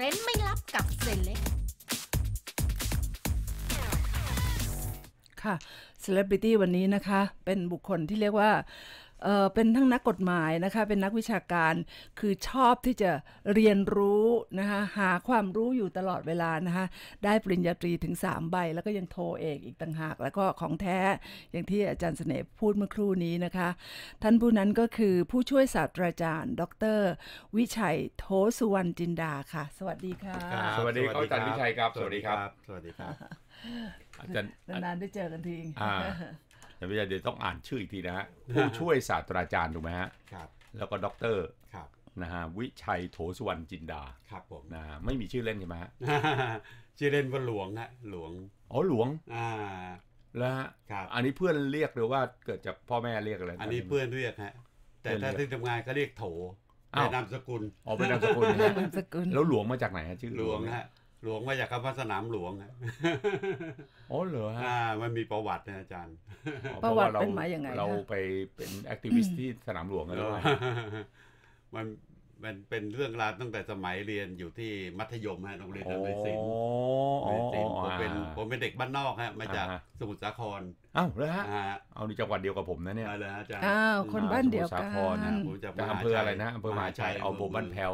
เร้นไม่รับกับเซเล็กค่ะ เซเลบริตี้วันนี้นะคะ เป็นบุคคลที่เรียกว่าเป็นทั้งนักกฎหมายนะคะ เป็นนักวิชาการคือชอบที่จะเรียนรู้นะคะหาความรู้อยู่ตลอดเวลานะคะได้ปริญญาตรีถึง 3 ใบ แล้วก็ยังโทเอกอีกต่างหาก แล้วก็ของแท้อย่างที่อาจารย์เสน่ห์พูดเมื่อครู่นี้นะคะ ท่านผู้นั้นก็คือผู้ช่วยศาสตราจารย์ดร วิชัยโทสุวรรณจินดาค่ะ สวัสดีค่ะ สวัสดีครับอาจารย์วิชัยครับ สวัสดีครับ สวัสดีครับอาจารย์นานๆได้เจอกันทีอ่าเดี๋ยวเดี๋ยวต้องอ่านชื่ออีกทีนะฮะผู้ช่วยศาสตราจารย์ถูกไหมฮะครับ แล้วก็ด็อกเตอร์ครับนะฮะวิชัยโถสุวรรณจินดาครับผมนะไม่มีชื่อเล่นใช่ไหมฮะชื่อเล่นว่าหลวงฮะหลวงอ๋อหลวงอ่าแล้วฮะอันนี้เพื่อนเรียกหรือว่าเกิดจากพ่อแม่เรียกอะไรอันนี้เพื่อนเรียกฮะ แต่ถ้าที่ทำงานก็เรียกโถเป็นนามสกุลอ๋อเป็นนามสกุลแล้วหลวงมาจากไหนฮะชื่อหลวงฮะหลวงมาจากคำว่าสนามหลวงอ๋อเหรอฮะ่า มันมีประวัตินะอาจารย์ประวัติเป็นมาอย่างไงเราไปเป็นแอคทิวิสต์ที่สนามหลวงกันแล้วมันมันเป็นเรื่องราวตั้งแต่สมัยเรียนอยู่ที่มัธยมฮะโรงเรียนดนตรศิลป์ผมเป็นผมเป็นเด็กบ้านนอกฮะ มาจากสมุทรสาครอ้าวเลยฮะเอาในจังหวัดเดียวกับผมนะเนี่ยเลยฮะอาจารย์อ้าวคนบ้านเดียวกันะผมจากอำเภออะไรนะอำเภอมหาชัยเอาผมบ้านแพ้ว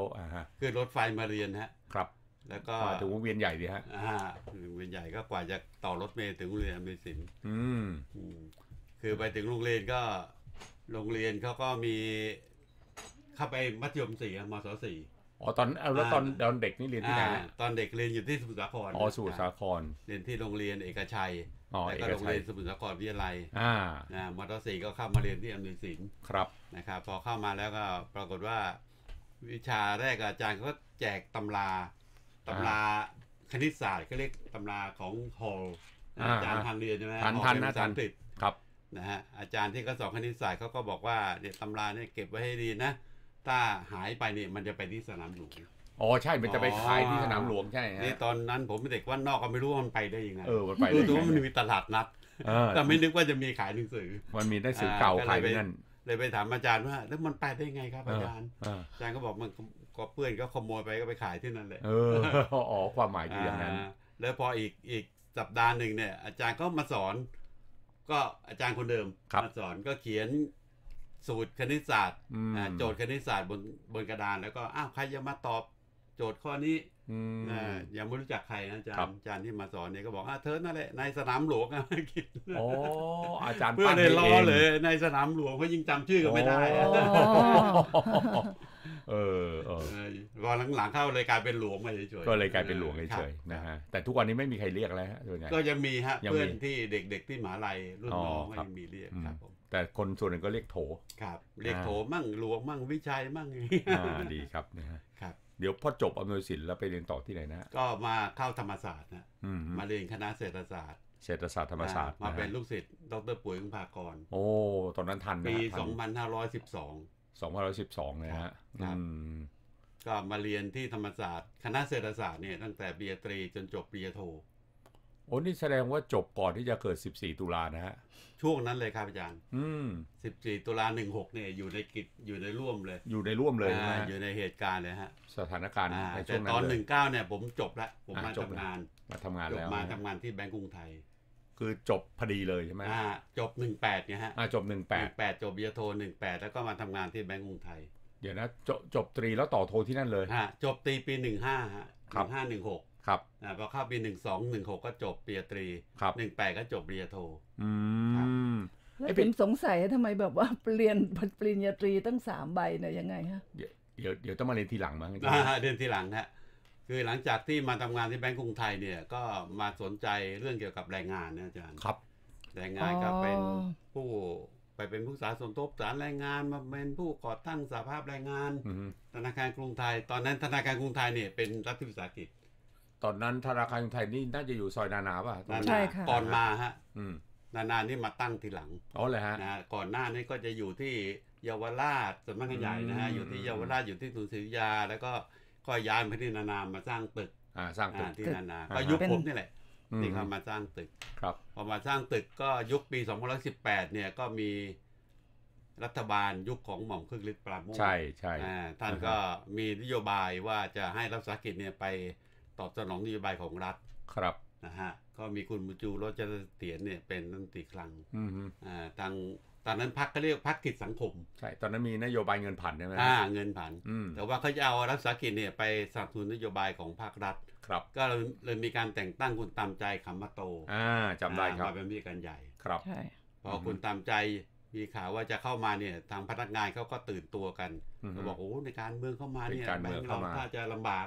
ขึ้นรถไฟมาเรียนฮะ ครับแล้วก็ถึงวงเวียนใหญ่ดีฮะอ่าถึงเวียนใหญ่ก็กว่าจะต่อรถเมย์ถึงโรงเรียนมีสินอืมคือไปถึงโรงเรียนก็ โรงเรียนเขาก็มีเข้าไปมัธยมสี่มศสี่อ๋อตอนแล้วตอนตอนเด็กนี่เรียนที่ไหนตอนเด็กเรียนอยู่ที่สมุทรสาครอ๋อสมุทรสาครเรียนที่โรงเรียนเอกชัยแล้วก็โรงเรียนสมุทรสาครวิทยาลัย อ่านะมศสี่ก็เข้ามาเรียนที่อำนวยศิลป์ครับ นะครับ พอเข้ามาแล้วก็ปรากฏว่า วิชาแรกอาจารย์ก็แจกตำราตำราคณิตศาสตร์ก็เรียกตำราของฮอลอาจารย์ทางเรียนใช่ไหมทันทันนะทันติดครับนะฮะอาจารย์ที่เขาสอนคณิตศาสตร์เขาก็บอกว่าเนี่ยตำราเนี่ยเก็บไว้ให้ดีนะถ้าหายไปเนี่ยมันจะไปที่สนามหลวงอ๋อใช่ มันจะไปขายที่สนามหลวงใช่ฮะนี่ตอนนั้นผมเป็นเด็กว่านอกก็ไม่รู้ว่ามันไปได้ยังไงเออัไปได้รูว่ามันมีตลาดนัดแต่ไม่นึกว่าจะมีขายหนังสือ มันมีหนังสือเก่าขายนั่นเลยไปถามอาจารย์ว่า แล้วมันไปได้ไง ครับ อาจารย์อาจารย์ก็บอกมันก็เพื่อนก็ขโมยไปก็ไปขายที่นั่นเลยเอออ๋อความหมายคืออย่างนั้น แล้วพออีกอีกสัปดาห์หนึ่งเนี่ย อาจารย์ก็มาสอน ก็อาจารย์คนเดิม มาสอนก็เขียนสูตรคณิตศาสตร์โจทย์คณิตศาสตร์บนบนกระดานแล้วก็อ้าวใครจะมาตอบ โจทย์ข้อนี้อยังไม่รู้จักใครนะอาจารย์ อาจารย์ที่มาสอนเนี่ยก็บอกอ่าเธอนั่นแหละในสนามหลวงอ่ะอ๋ออาจารย์เพื่อนเลยรอเลย ในสนามหลวงเขายิ่งจำชื่อก็ไม่ได้เออเออพอหลังๆเข้าเลยกลายเป็นหลวงไปเฉยๆก็เลยกลายเป็นหลวงเฉยๆนะฮะแต่ทุกวันนี้ไม่มีใครเรียกแล้วฮะวนใหก็ยังมีฮะเพื่อนที่เด็กๆที่มหาลัยรุ่นน้องยังมีเรียกครับผมแต่คนส่วนหนึ่งก็เรียกโถครับเรียกโถมั่งหลวงมั่งวิชัยมั่งอ่าดีครับนะฮะครับเดี๋ยวพอจบอำนวยศิลป์แล้วไปเรียนต่อที่ไหนนะ ก็มาเข้าธรรมศาสตร์นะมาเรียนคณะเศรษฐศาสตร์ เศรษฐศาสตร์ธรรมศาสตร์ มาเป็นลูกศิษย์ดรปุ๋ยุ้งภากรโอ้ตอนนั้นทันปี2512 2512เลยฮะก็มาเรียนที่ธรรมศาสตร์คณะเศรษฐศาสตร์เนี่ยตั้งแต่เบียตรีจนจบปริญญาโทโอ้นี่แสดงว่าจบก่อนที่จะเกิด 14 ตุลานะฮะ ช่วงนั้นเลยครับอาจารย์ อืม14ตุลา16เนี่ยอยู่ในกิจอยู่ในร่วมเลย อยู่ในร่วมเลยนะอยู่ในเหตุการณ์เลยฮะสถานการณ์ในช่วงนั้นแต่ตอน 19เนี่ยผมจบละผมมาทำงาน มาทำงานแล้วมาทำงานที่แบงก์กรุงไทยคือจบพอดีเลยใช่ไหมจบหนึ่งแปดเนี่ยฮะจบหนึ่งแปดแปดจบเบียโทหนึ่งแปดแล้วก็มาทำงานที่แบงก์กรุงไทย เดี๋ยวนะจบจบตรีแล้วต่อโทที่นั่นเลยะจบตรีปีหนึ่งห้าหนึ่งห้าหนึ่งหกครับพอเข้าปีหนึ่งสองหนึ่งหกก็จบเบียตรีหนึ่งแปดก็จบเบียโทอืม แล้วผมสงสัยทำไมแบบว่าเปลี่ยนปริญญาตรีตั้งสามใบเนี่ยยังไงฮะเดี๋ยวเดี๋ยวต้องมาเรียนทีหลังมั้งเรียนทีหลังฮะคือหลังจากที่มาทำงานที่แบงก์กรุงไทยเนี่ย ก็มาสนใจเรื่องเกี่ยวกับแรงงานนะอาจารย์ ครับ แรงงานก็เป็นผู้ไปเป็นผู้สาสนทบสารแรงงาน มาเป็นผู้ก่อตั้งสาภาพแรงงานธนาคารกรุงไทย ตอนนั้นธนาคารกรุงไทยเนี่ยเป็นรัฐวิสาหกิจ ตอนนั้นธนาคารกรุงไทยนี่น่าจะอยู่ซอยนานาป่ะ่ค่ะก่อนมาฮะนานานี่มาตั้งทีหลัง อ๋อเลยฮะก่อนหน้านี้ก็จะอยู่ที่เยาวราช สมัยใหญ่นะฮะอยู่ที่เยาวราชอยู่ที่ตุนศริยา แล้วก็ก็ย้ายมาที่นานามาสร้างตึก อ่าสร้างตึกที่นานาก็ยุคผมนี่แหละที่เขามาสร้างตึก ครับ พอมาสร้างตึกก็ยุคปี 2018เนี่ยก็มีรัฐบาลยุคของหม่อมคึกฤทธิ์ปราโมทใช่ใช่ ท่านก็มีนโยบายว่าจะให้รัฐสากิจเนี่ยไปตอบสนองนโยบายของรัฐ ครับ นะฮะ ก็มีคุณมุจูรจเสถียรเนี่ยเป็นนันตีคลังอ่าทางตอนนั้นพักก็เรียกพักกิจสังคม ใช่ ตอนนั้นมีนโยบายเงินผันใช่ไหมอ่า เงินผัน แต่ว่าเขาจะเอารัฐสากิจเนี่ยไปสนับสนุนนโยบายของภาครัฐ ครับ ก็เลยมีการแต่งตั้งคุณตามใจคำมาโต อ่าจำได้ครับ มาเป็นพี่กันใหญ่ ครับ ใช่ พอคุณตามใจมีข่าวว่าจะเข้ามาเนี่ยทางพนักงานเขาก็ตื่นตัวกันเขาบอกโอ้ ในการเมืองเข้ามาเนี่ยแบงค์เราถ้าจะลำบาก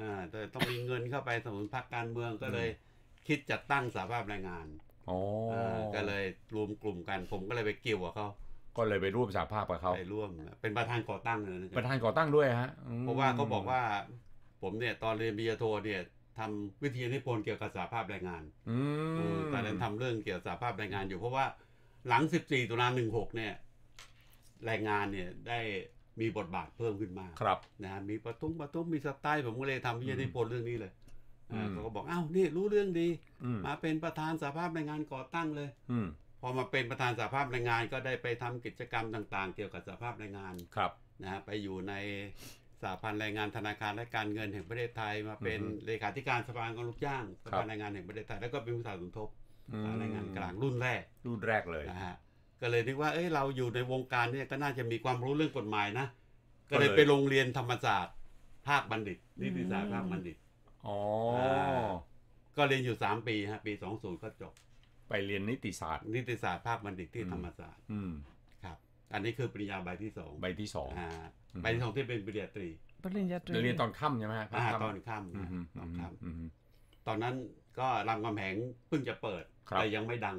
อ่าแต่ต้องมีเงินเข้าไปสนับสนุนพรรคการเมืองก็เลยคิดจัดตั้งสภาพแรงงานก็เลยรวมกลุ่มกันผมก็เลยไปเกี่ยวกับเขา ก็เลยไปร่วมสาภาพกับเขาไปร่วม เป็นประธานก่อตั้งเลยประธานก่อตั้งด้วยฮะเพราะว่าเขาบอกว่าผมเนี่ยตอนเรียนบีโทเนี่ยทำวิทยานิพนธ์เกี่ยวกับสาภาพแรงงาน อืตอนนั้นทำเรื่องเกี่ยวกับสาภาพแรงงานอยู่ เพราะว่าหลัง14ตุลา16 เนี่ยแรงงานเนี่ยได้มีบทบาทเพิ่มขึ้นมา ครับนะฮะมีประตุ้งประตุ้งมีสไตล์ผมก็เลยทำวิทยานิพนธ์เรื่องนี้เลยเขาก็บอกอ้าวนี่รู้เรื่องดีมาเป็นประธานสาภาพแรงงานก่อตั้งเลยพอมาเป็นประธานสาภาพแรงงาน ก็ได้ไปทำกิจกรรมต่าง ๆ เกี่ยวกับสาภาพแรงงานครับนะฮะไปอยู่ในสาพันธ์แรงงานธนาคารและการเงินแห่งประเทศไทยมาเป็นเลขาธิการสภากองลูกจ้างสภาแรงงานแห่งประเทศไทยแล้วก็เป็นผู้สาวสมทบแรงงานกลางรุ่นแรกรุ่นแรกเลยนะฮะก็เลยนึกว่าเอ้ยเราอยู่ในวงการเนี่ยก็น่าจะมีความรู้เรื่องกฎหมายนะก็เลยไปโรงเรียนธรรมศาสตร์ภาคบัณฑิตนิติศาสตร์ภาคบัณฑิตอ๋อ ก็เรียนอยู่สามปีฮะปีสองศูนย์ก็จบ ไปเรียนนิติศาสตร์นิติศาสตร์ภาคบัณฑิตที่ธรรมศาสตร์อืม ครับ อันนี้คือปริญญาใบที่สองใบที่สองอ่าใบที่สองที่เป็นปริญญาตรีปริญญาตรีเรียนตอนค่ำใช่ไหมฮะภคอนค่ำตอนข้ามตอนตอนนั้นก็รังกำแหงเพิ่งจะเปิดแต่ยังไม่ดัง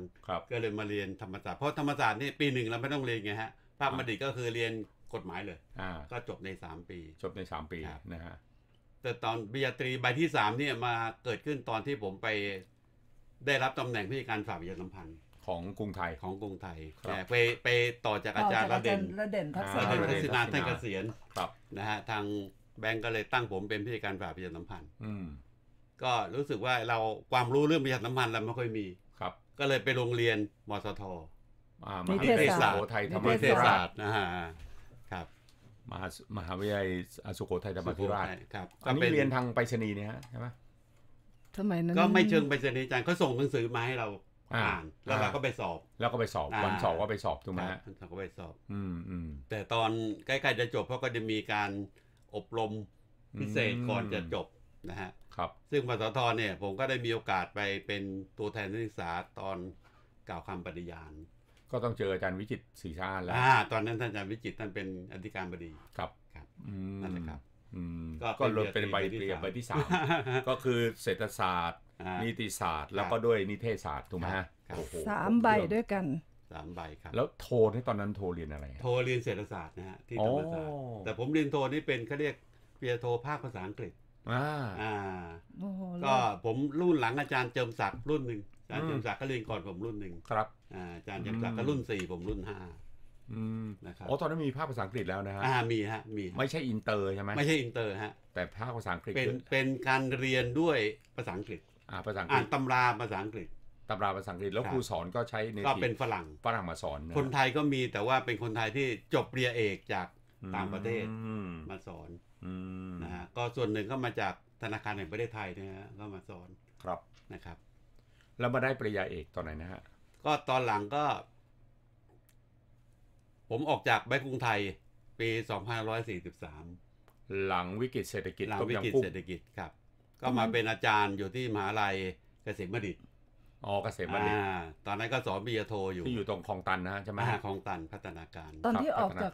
ก็เลยมาเรียนธรรมศาสตร์เพราะธรรมศาสตร์นี่ปีหนึ่งเราไม่ต้องเรียนไงฮะภาคบัณฑิตก็คือเรียนกฎหมายเลยอ่าก็จบในสามปีจบในสามปีนะฮะแต่ตอนบิยาตรีใบที่สามเนี่ยมาเกิดขึ้นตอนที่ผมไป ได้รับตำแหน่งผู้จการฝ่ายประชาสัมพันธ์ของกรุงไทยของกรุงไทยแต่ไปไปต่อจากอาจารย์ระเด่นระเด่นทักษิณาท่านเกษียณครับนะฮะ ทางแบงก์ก็เลยตั้งผมเป็นผู้จการฝ่ายประชาสัมพันธ์ก็รู้สึกว่าเราความรู้เรื่องประชาสัมพันธ์เราไม่ค่อยมีครับ ก็เลยไปโรงเรียนมสทมหาวิทยาลัยไทยธรรมศาสตร์นะฮะมหามหาวิทยาลัยสุโขทัยธรรมธิราชครับอันนี้เรียนทางไปรษณีย์เนี่ยใช่ไหมทำไมนั้น ก็ไม่เชิงไปชสนอาจารย์เขาส่งหนังสือมาให้เราอ่าน แล้วเราก็ไปสอบ แล้วก็ไปสอบ วันสอบก็ไปสอบถูกไหมวันสอบก็ไปสอบ อืมอืมแต่ตอนใกล้ ๆจะจบเขาก็จะมีการอบรมพิเศษก่อนจะจบ นะฮะครับ ซึ่งปตทเนี่ย ผมก็ได้มีโอกาสไปเป็นตัวแทนนักศึกษาตอนกล่าวคำปฏิญาณก็ต้องเจออาจารย์วิจิตศรีชาิแล้ว อ่า ตอนนั้นท่านอาจารย์วิจิตท่านเป็นอธิการบดี ครับ ครับนั่นแหละครับก็ลดเป็นใบเปลี่ยนใบที่สามก็คือเศรษฐศาสตร์ นิติศาสตร์ แล้วก็ด้วยนิเทศศาสตร์ถูกไหมฮะสามใบด้วยกันสามใบครับ แล้วโทนี่ตอนนั้นโทเรียนอะไร โทเรียนเศรษฐศาสตร์นะฮะที่ธรรมศาสตร์ แต่ผมเรียนโทนี่เป็นเขาเรียกเปียโทภาคภาษาอังกฤษ อ่าก็ผมรุ่นหลังอาจารย์เจิมศักดิ์รุ่นหนึ่งอาจารย์จำศักดิ์ก็เรียนก่อนผมรุ่นหนึ่งครับอาจารย์จำศักดิ์ก็รุ่นสี่ผมรุ่นห้านะครับ อ๋อตอนนั้นมีภาคภาษาอังกฤษแล้วนะฮะอ่ามีฮะมี ไม่ใช่อินเตอร์ใช่ไหมไม่ใช่อินเตอร์ฮะแต่ภาคภาษาอังกฤษเป็นเป็นการเรียนด้วยภาษาอังกฤษอ่าภาษาอังกฤษอ่านตำราภาษาอังกฤษตำราภาษาอังกฤษ แล้วครูสอนก็ใช้ในก็เป็นฝรั่งฝรั่งมาสอน คนไทยก็มีแต่ว่าเป็นคนไทยที่จบเรียเอกจากต่างประเทศมาสอนนะฮะก็ส่วนหนึ่งก็มาจากธนาคารแห่งประเทศไทยนะฮะก็มาสอนครับนะครับแล้วมาได้ปริญญาเอกตอนไหนนะฮะ ก็ตอนหลังก็ ผมออกจากใบกรุงไทย ปี 2543 หลังวิกฤตเศรษฐกิจหลังวิกฤตเศรษฐกิจครับ ก็มาเป็นอาจารย์อยู่ที่มหาลัยเกษมบัณฑิตอ๋อเกษมบัณฑิตตอนนั้นก็สอนปริญาโทอยู่ที่อยู่ตรงคลองตันนะใช่ไหมคลองตันพัฒนาการ ตอนที่ออกจาก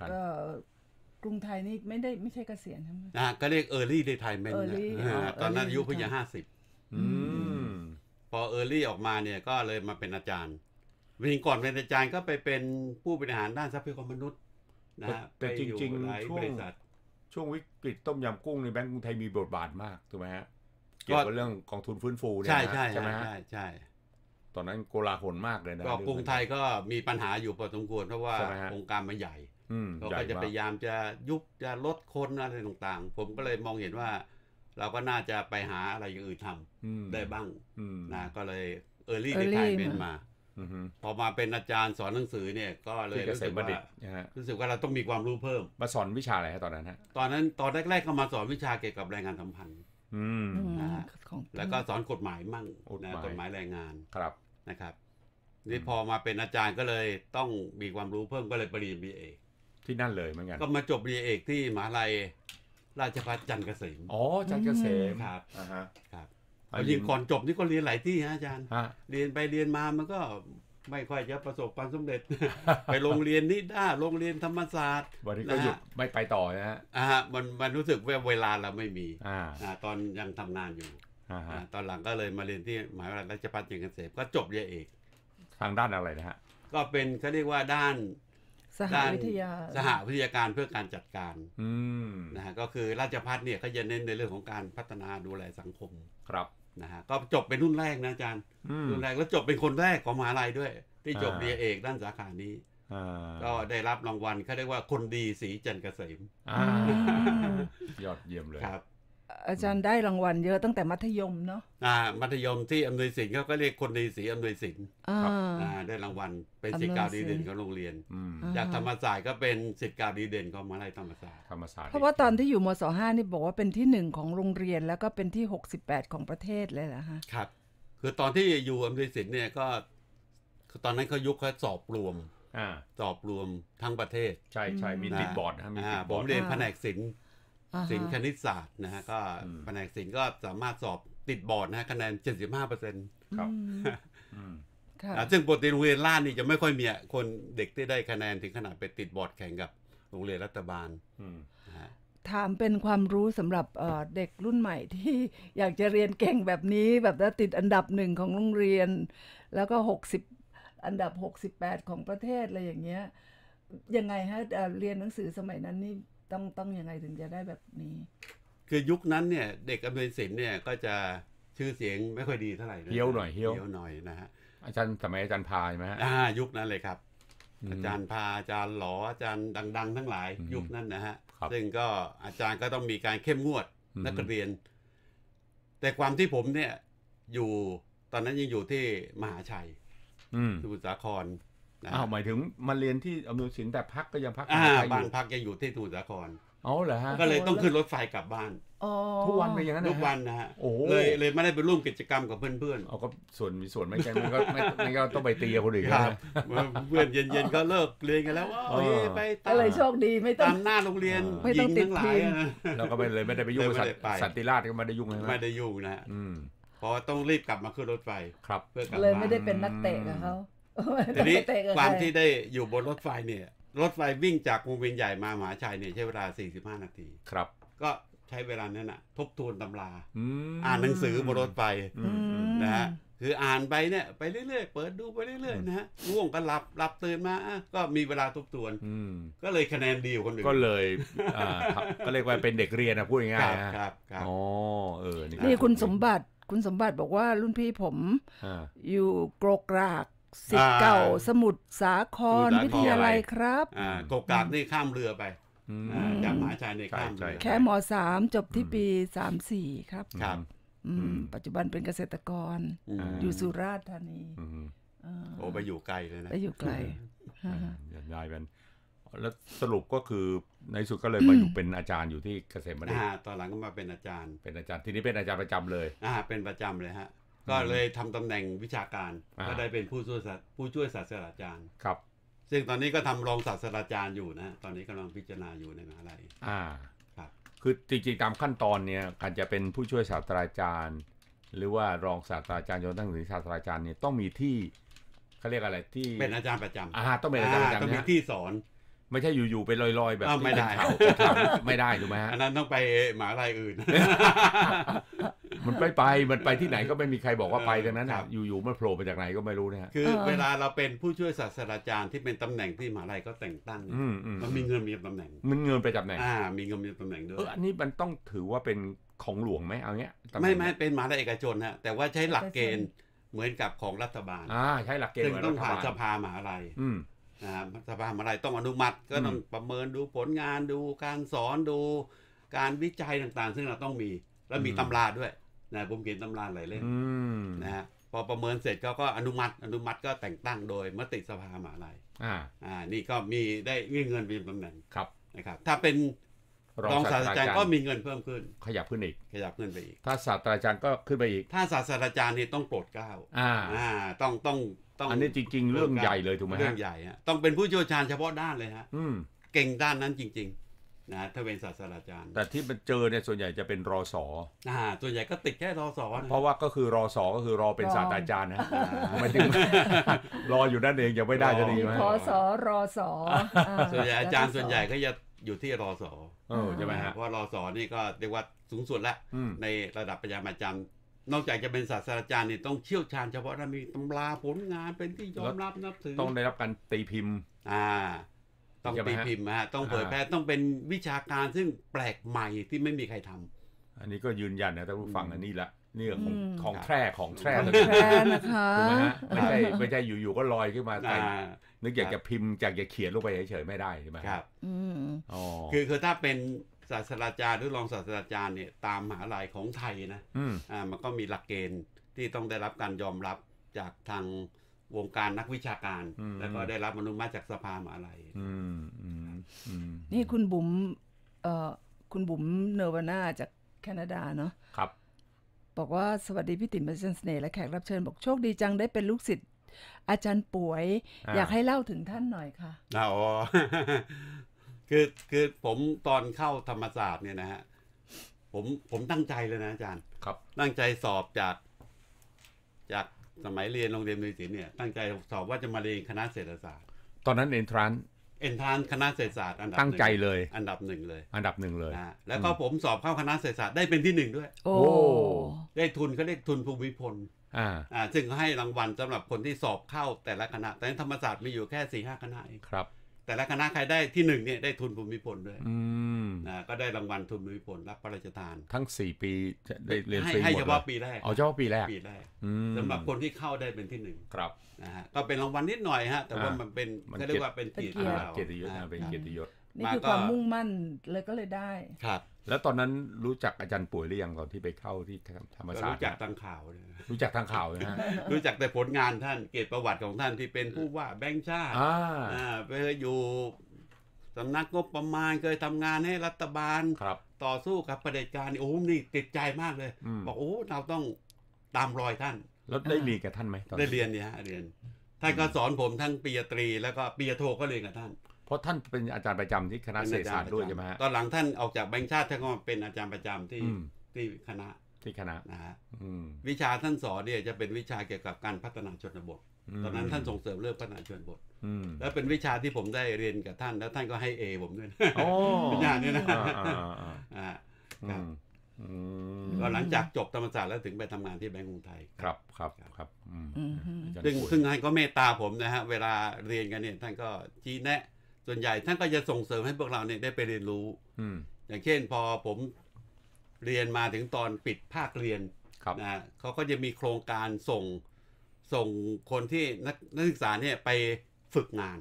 กรุงไทยนี่ไม่ได้ไม่ใช่เกษียณใช่ไหมอ่าก็เรียกเออร์ลี่ในไทยเมนตอนนั้นอายุเพิ่งจะห้าสิบอืมพอเออร์ลี่ออกมาเนี่ยก็เลยมาเป็นอาจารย์ วิ่งก่อนเป็นอาจารย์ก็ไปเป็นผู้บริหารด้านทรัพยากรมนุษย์นะฮะแต่จริง ๆ ช่วงช่วงวิกฤตต้มยำกุ้งในแบงก์กรุงไทยมีบทบาทมากถูกไหมฮะ เกี่ยวกับเรื่องกองทุนฟื้นฟูเนี่ยใช่ใช่ใช่ใช่ใช่ ตอนนั้นโกลาหลมากเลยนะก็กรุงไทยก็มีปัญหาอยู่พอสมควรเพราะว่าองค์การมันใหญ่เขาก็จะพยายามจะยุบจะลดคนอะไรต่างๆ ผมก็เลยมองเห็นว่าเราก็น่าจะไปหาอะไรอย่างอื่นทำได้บ้างนะก็เลยเออร์ลี่ที่ไทยเป็นมาพอมาเป็นอาจารย์สอนหนังสือเนี่ย ก็เลยรู้สึกว่ารู้สึกว่าเราต้องมีความรู้เพิ่มมาสอนวิชาอะไรฮะตอนนั้นฮะตอนนั้นตอนแรกๆก็มาสอนวิชาเกี่ยวกับแรงงานสัมพันธ์นะฮะแล้วก็สอนกฎหมายมั่งนะกฎหมายแรงงานครับนะครับนี่พอมาเป็นอาจารย์ก็เลยต้องมีความรู้เพิ่มก็เลยปริญญาเอกที่นั่นเลยเหมือนกันก็มาจบปริญญาเอก ที่มหาลัยราชภัฏจันรเกษม อ๋อ จันเกษม ครับ อ่าฮะ ครับยิงก่อนจบนี่ก็เรียนหลายที่ฮะอาจารย์ เรียนไปเรียนมามันก็ไม่ค่อยจะประสบความสำเร็จ ไปโรงเรียนนิด้า โรงเรียนธรรมศาสตร์วันนี้ก็หยุด ไม่ไปต่อนะฮะ อ่ามันมันรู้สึกว่าเวลาเราไม่มี อ่าตอนยังทำงานอยู่ อ่าตอนหลังก็เลยมาเรียนที่หมหาวิทยาลัยราชภัฏจันรเกษมก็จบเยอะเอกทางด้านอะไรนะฮะ ก็เป็นเขาเรียกว่าด้านสหวิทยาสหวิทยาการเพื่อการจัดการนะฮะก็คือราชพัฒเนี่ยก็จะเน้นในเรื่องของการพัฒนาดูแลสังคมครับนะฮะก็จบเป็นรุ่นแรกนะอาจารย์รุ่นแรกแล้วจบเป็นคนแรกของมหาลัยด้วย ที่จบเรียเอกด้านสาขานี้ก็ได้รับรางวัลเขาเรียกว่าคนดีสีจันเกษมยอดเยี่ยมเลยครับอาจารย์ได้รางวัลเยอะตั้งแต่มัธยมเนาะอ่า มัธยมที่อำนวยสินเขาก็เรียกคนดีสีอำนวยสินครับอ่าได้รางวัล เป็นศิษย์กาดีเด่นของโรงเรียนจากธรรมศาสตร์ก็เป็นศิษย์กาดีเด่นของมหาลัยธรรมศาสตร์ ธรรมศาสตร์เพราะว่าตอนที่อยู่มศห้านี่บอกว่าเป็นที่หนึ่งของโรงเรียนแล้วก็เป็นที่68ของประเทศเลยล่ะคฮะครับ คือตอนที่อยู่อำนวยสินเนี่ยก็ ตอนนั้นเขายุคเขาสอบรวมอาสอบรวมทั้งประเทศ ใช่ใช่มีติดบอร์ดนะมีติดบอร์ดผมเรียนแผนกศิลป์ศิลป์คณิตศาสตร์นะฮะก็แผนกศิลป์ก็สามารถสอบติดบอร์ดนะฮะคะแนนเจ็ดสิบห้าเปอร์เซ็นต์ครับซึ่งปกติโรงเรียนล่านี่จะไม่ค่อยมี คนเด็กที่ได้คะแนนถึงขนาดไปติดบอร์ดแข่งกับโรงเรียนรัฐบาลฮะถามเป็นความรู้สำหรับเด็กรุ่นใหม่ที่อยากจะเรียนเก่งแบบนี้ แบบล้าติดอันดับหนึ่งของโรงเรียน แล้วก็60อันดับ 68 ของประเทศอะไรอย่างเงี้ยยังไงฮะ เรียนหนังสือสมัยนั้นนี่ต้องต้องยังไงถึงจะได้แบบนี้ คือยุคนั้นเนี่ย เด็กอำนวยศิลป์เนี่ย ก็จะชื่อเสียงไม่ค่อยดีเท่าไหร่เฮี้ยวหน่อยเฮี้ยวหน่อยนะฮะอาจารย์สมัยอาจารย์พายไหมฮะอ่า ยุคนั้นเลยครับ อาจารย์พาอาจารย์หลออาจารย์ ดัง ๆ ทั้งหลาย ยุคนั้นนะฮะซึ่งก็อาจารย์ก็ต้องมีการเข้มงวดนักเรียน แต่ความที่ผมเนี่ยอยู่ตอนนั้นยังอยู่ที่มหาชัยสมุทรสาครอ้าวหมายถึงมาเรียนที่อำนวยสินแต่พักก็ยังพักอ่าบางพักยังอยู่ที่สุสาครอ๋อเหรอฮะ ก็เลยต้องขึ้นรถไฟกลับบ้านทุกวันไปอย่างนั้นทุกวันนะฮะเลยเลยไม่ได้ไปร่วมกิจกรรมกับเพื่อนๆเอาก็ส่วนมีส่วนไม่ใช่มันก็ไม่ก็ต้องไปตีคนอื่นครับ เพื่อนเย็นๆก็เลิกเรียนกันแล้วว่าไปตามโชคดีไม่ต้องตามหน้าโรงเรียนไม่ต้องติดทีมเราก็ไม่เลยไม่ได้ไปยุ่งกับสันติราชก็ไม่ได้ยุ่งเลยไม่ได้ยุ่งนะฮะพอต้องรีบกลับมาขึ้นรถไฟครับเพื่อกลับเลยไม่ได้เป็นนักเตะกับเขาทีนี้ความที่ได้อยู่บนรถไฟเนี่ย รถไฟวิ่งจากวงเวียนใหญ่มามหาชัยเนี่ยใช้เวลา 45 นาทีครับ ก็ใช้เวลานั้นอะทบทวนตำรา อ่านหนังสือบนรถไฟนะฮะคืออ่านไปเนี่ยไปเรื่อยๆเปิดดูไปเรื่อยๆนะฮะง่วงก็หลับหลับตื่นมาก็มีเวลาทบทวนก็เลยคะแนนดีกว่าคนอื่นก็เลยก็เรียกว่าเป็นเด็กเรียนนะพูดง่ายๆับครับอ๋อเออนี่คุณสมบัติคุณสมบัติบอกว่ารุ่นพี่ผมอยู่โกรกรากสิทธิ์เก่าสมุทรสาครวิทยาลัยครับกกากนี่ข้ามเรือไปจากมหาชัยในข้ามเรือแค่มสามจบที่ปีสามสี่ครับครับปัจจุบันเป็นเกษตรกรอยู่สุราษฎร์ธานีโอ้ไปอยู่ไกลเลยนะไปอยู่ไกลยยายเป็นแล้วสรุปก็คือในสุดก็เลยมาอยู่เป็นอาจารย์อยู่ที่เกษตบัณฑิตตอนหลังก็มาเป็นอาจารย์เป็นอาจารย์ทีนี้เป็นอาจารย์ประจำเลยอ่าเป็นประจำเลยฮะก็เลยทำตำแหน่งวิชาการก็ได้เป็นผู้ช่วยผู้ช่วยศาสตราจารย์ครับ ซึ่งตอนนี้ก็ทำรองศาสตราจารย์อยู่นะตอนนี้กำลังพิจารณาอยู่ในมหาลัยอ่าครับ คือจริงๆตามขั้นตอนเนี่ยการจะเป็นผู้ช่วยศาสตราจารย์หรือว่ารองศาสตราจารย์จนตั้งถึงศาสตราจารย์เนี่ยต้องมีที่เขาเรียกอะไรที่เป็นอาจารย์ประจำอ่าต้องเป็นอาจารย์ประจำต้องมีที่สอนไม่ใช่อยู่ๆไปลอยๆแบบไม่ได้ไม่ได้ถูกไหมฮะอันนั้นต้องไปหมาลายอื่นมันไม่ไปมันไปที่ไหนก็ไม่มีใครบอกว่าไปดังนั้นอะอยู่ๆมันโผล่มาจากไหนก็ไม่รู้นะฮะคือ เวลาเราเป็นผู้ช่วยศาสตราจารย์ที่เป็นตำแหน่งที่มหาลัยก็แต่งตั้งมันมีเงินมีตำแหน่ง มันเงินไปจับแหน่งอ่ามีเงินมีตำแหน่งด้วยอันนี้มันต้องถือว่าเป็นของหลวงไหมเอาเงี้ยไม่ไม่เป็นมหาลัยเอกชนฮะแต่ว่าใช้หลักเกณฑ์เหมือนกับของรัฐบาลอ่าใช้หลักเกณฑ์ซึ่งต้องผ่านสภามหาลัยสภามหาลัยต้องอนุมัติ ก็ต้องประเมินดูผลงานดูการสอนดู การวิจัยต่าง ๆ ซึ่งเราต้องมีแล้วมีตำราด้วยนะผมเขียนตำราหลายเล่มนะฮะพอประเมินเสร็จเขาก็อนุมัติอนุมัติก็แต่งตั้งโดยมติสภามหาลัย อ่า อ่า นี่ก็มีได้เงินเป็นตำแหน่งครับนะครับ ถ้าเป็นรองศาสตราจารย์ก็มีเงินเพิ่มขึ้น ขยับขึ้นอีก ขยับขึ้นไปอีกถ้าศาสตราจารย์ก็ขึ้นไปอีกถ้าศาสตราจารย์นี่ต้องโปรดเก้าอ่าอ่า ต้องต้องต้องอันนี้จริง ๆ เรื่องใหญ่เลยถูกไหมฮะเรื่องใหญ่ฮะต้องเป็นผู้เชี่ยวชาญเฉพาะด้านเลยฮะเก่งด้านนั้นจริง ๆนะถ้าเป็นศาสตราจารย์ แต่ที่มันเจอเนี่ยส่วนใหญ่จะเป็นรอสออ่าส่วนใหญ่ก็ติดแค่รอสอเพราะว่าก็คือรอสอ ก็คือรอเป็นศาสตราจารย์นะไม่ถึงรออยู่นั่นเองยังไม่ได้จะดีไหมพอสอรอสอส่วนใหญ่อาจารย์ส่วนใหญ่ก็จะอยู่ที่รอสอใช่ไหมบเว่ารอสอนี่ก็เรียกว่าสูงสุดละในระดับปรญญามาจารย์ นอกจากจะเป็นศาสตราจารย์เนี่ยต้องเชี่ยวชาญเฉพาะด้านมีตำราผลงานเป็นที่ยอมรับนับถือต้องได้รับการตีพิมพ์ อ่าต้องตีพิมพ์ฮะ ต้องเผยแพร่ต้องเป็นวิชาการซึ่งแปลกใหม่ที่ไม่มีใครทำ อันนี้ก็ยืนยันนะท่านผู้ฟังอันนี้ละ เนี่ของของแท้ของแท้เลยนะคะไม่ใช่ไม่ใช่อยู่ ๆ ก็ลอยขึ้นมาใต่นึกอยากจะพิมพ์อยากจะเขียนลงไปเฉยๆไม่ได้ใช่ไหมครับอ๋อ คือคือถ้าเป็นศาสตราจารย์หรือรองศาสตราจารย์เนี่ยตามมหาลัยของไทยนะ อ่ามันก็มีหลักเกณฑ์ที่ต้องได้รับการยอมรับจากทางวงการนักวิชาการ แล้วก็ได้รับอนุมัติจากสภามาอะไรนี่คุณบุ๋มเอ่อ คุณบุ๋มเนวาน่าจากแคนาดาเนาะครับ บอกว่า สวัสดีพี่ติ๋มเบสเสน่และแขกรับเชิญบอกโชคดีจัง ได้เป็นลูกศิษย์อาจารย์ป่วย อยากให้เล่าถึงท่านหน่อยค่ะอ๋อคือคือผมตอนเข้าธรรมศาสตร์เนี่ยนะฮะผมผมตั้งใจเลยนะอาจารย์ครับ ตั้งใจสอบจาก จากสมัยเรียนโรงเรียนมิวสินเนี่ยตั้งใจสอบว่าจะมาเรียนคณะเศรษฐศาสตร์ ตอนนั้นเอนทรานเอนทรานคณะเศรษฐศาสตร์อันดับตั้งใจเลย อันดับหนึ่งเลย อันดับหนึ่งเลยแล้วก็ผมสอบเข้าคณะเศรษฐศาสตร์ได้เป็นที่หนึ่งด้วยโอ้ได้ทุนเขาเรียกทุนภูมิพลอ่าอ่าซึ่งให้รางวัลสำหรับคนที่สอบเข้าแต่ละคณะแต่ธรรมศาสตร์มีอยู่แค่สี่ห้าคณะเองครับแต่ละคณะใครได้ที่หนึ่งเนี่ยได้ทุนภูมิพลด้วยนะก็ได้รางวัลทุนภูมิพล รับพระราชทาน ทั้ง่ปีได้เรียนฟรีหมดให้เฉพาะปีแรกเอาเฉพาะปีแรกปีแรกสำหรับคนที่เข้าได้เป็นที่หนึ่งครับนะฮะก็เป็นรางวัลนิดหน่อยฮะแต่ว่ามันเป็นก็เรียกว่าเป็นเกียรติยศเป็นเกียรติยศนี่คือความมุ่งมั่นเลยก็เลยได้ ครับ แล้วตอนนั้นรู้จักอาจารย์ป่วยหรือยังตอนที่ไปเข้าที่ธรรมศาสตร์รู้จักทางข่าวรู้จักทางข่าวนะรู้จักแต่ผลงานท่านเกียรติประวัติของท่านที่เป็นผู้ว่าแบงค์ชาติอ่าไปอยู่สำนักงบประมาณเคยทำงานให้รัฐบาลครับ ต่อสู้กับประเด็จการโอ้นี่ติดใจมากเลยบอกโอ้เราต้องตามรอยท่าน แล้วได้เรียนกับท่านไหมได้เรียนเนี่ยฮะเรียนท่านก็สอนผมทั้งปียตรีแล้วก็ปียโทก็เรียนกับท่านเพราะท่านเป็นอาจารย์ประจำที่คณะเศรษฐศาสตร์ด้วยใช่ไหมฮะตอนหลังท่านออกจากแบงค์ชาติท่านก็เป็นอาจารย์ประจำที่ที่คณะที่คณะนะฮะวิชาท่านสอนเนี่ยจะเป็นวิชาเกี่ยวกับการพัฒนาชนบทตอนนั้นท่านส่งเสริมเรื่องพัฒนาชนบทแล้วเป็นวิชาที่ผมได้เรียนกับท่าน แล้วท่านก็ให้เอผมด้วยวิชาเนี้ยนะก็หลังจากจบธรรมศาสตร์แล้วถึงไปทำงานที่แบงก์กรุงไทยครับครับครับซึ่งซึ่งท่านก็เมตตาผมนะฮะเวลาเรียนกันเนี่ยท่านก็ชี้แนะส่วนใหญ่ท่านก็จะส่งเสริมให้พวกเราเนี่ยได้ไปเรียนรู้อย่างเช่น พอผมเรียนมาถึงตอนปิดภาคเรียนนะเขาก็จะมีโครงการส่ง ส่งคนที่นักนักศึกษาเนี่ยไปฝึกงาน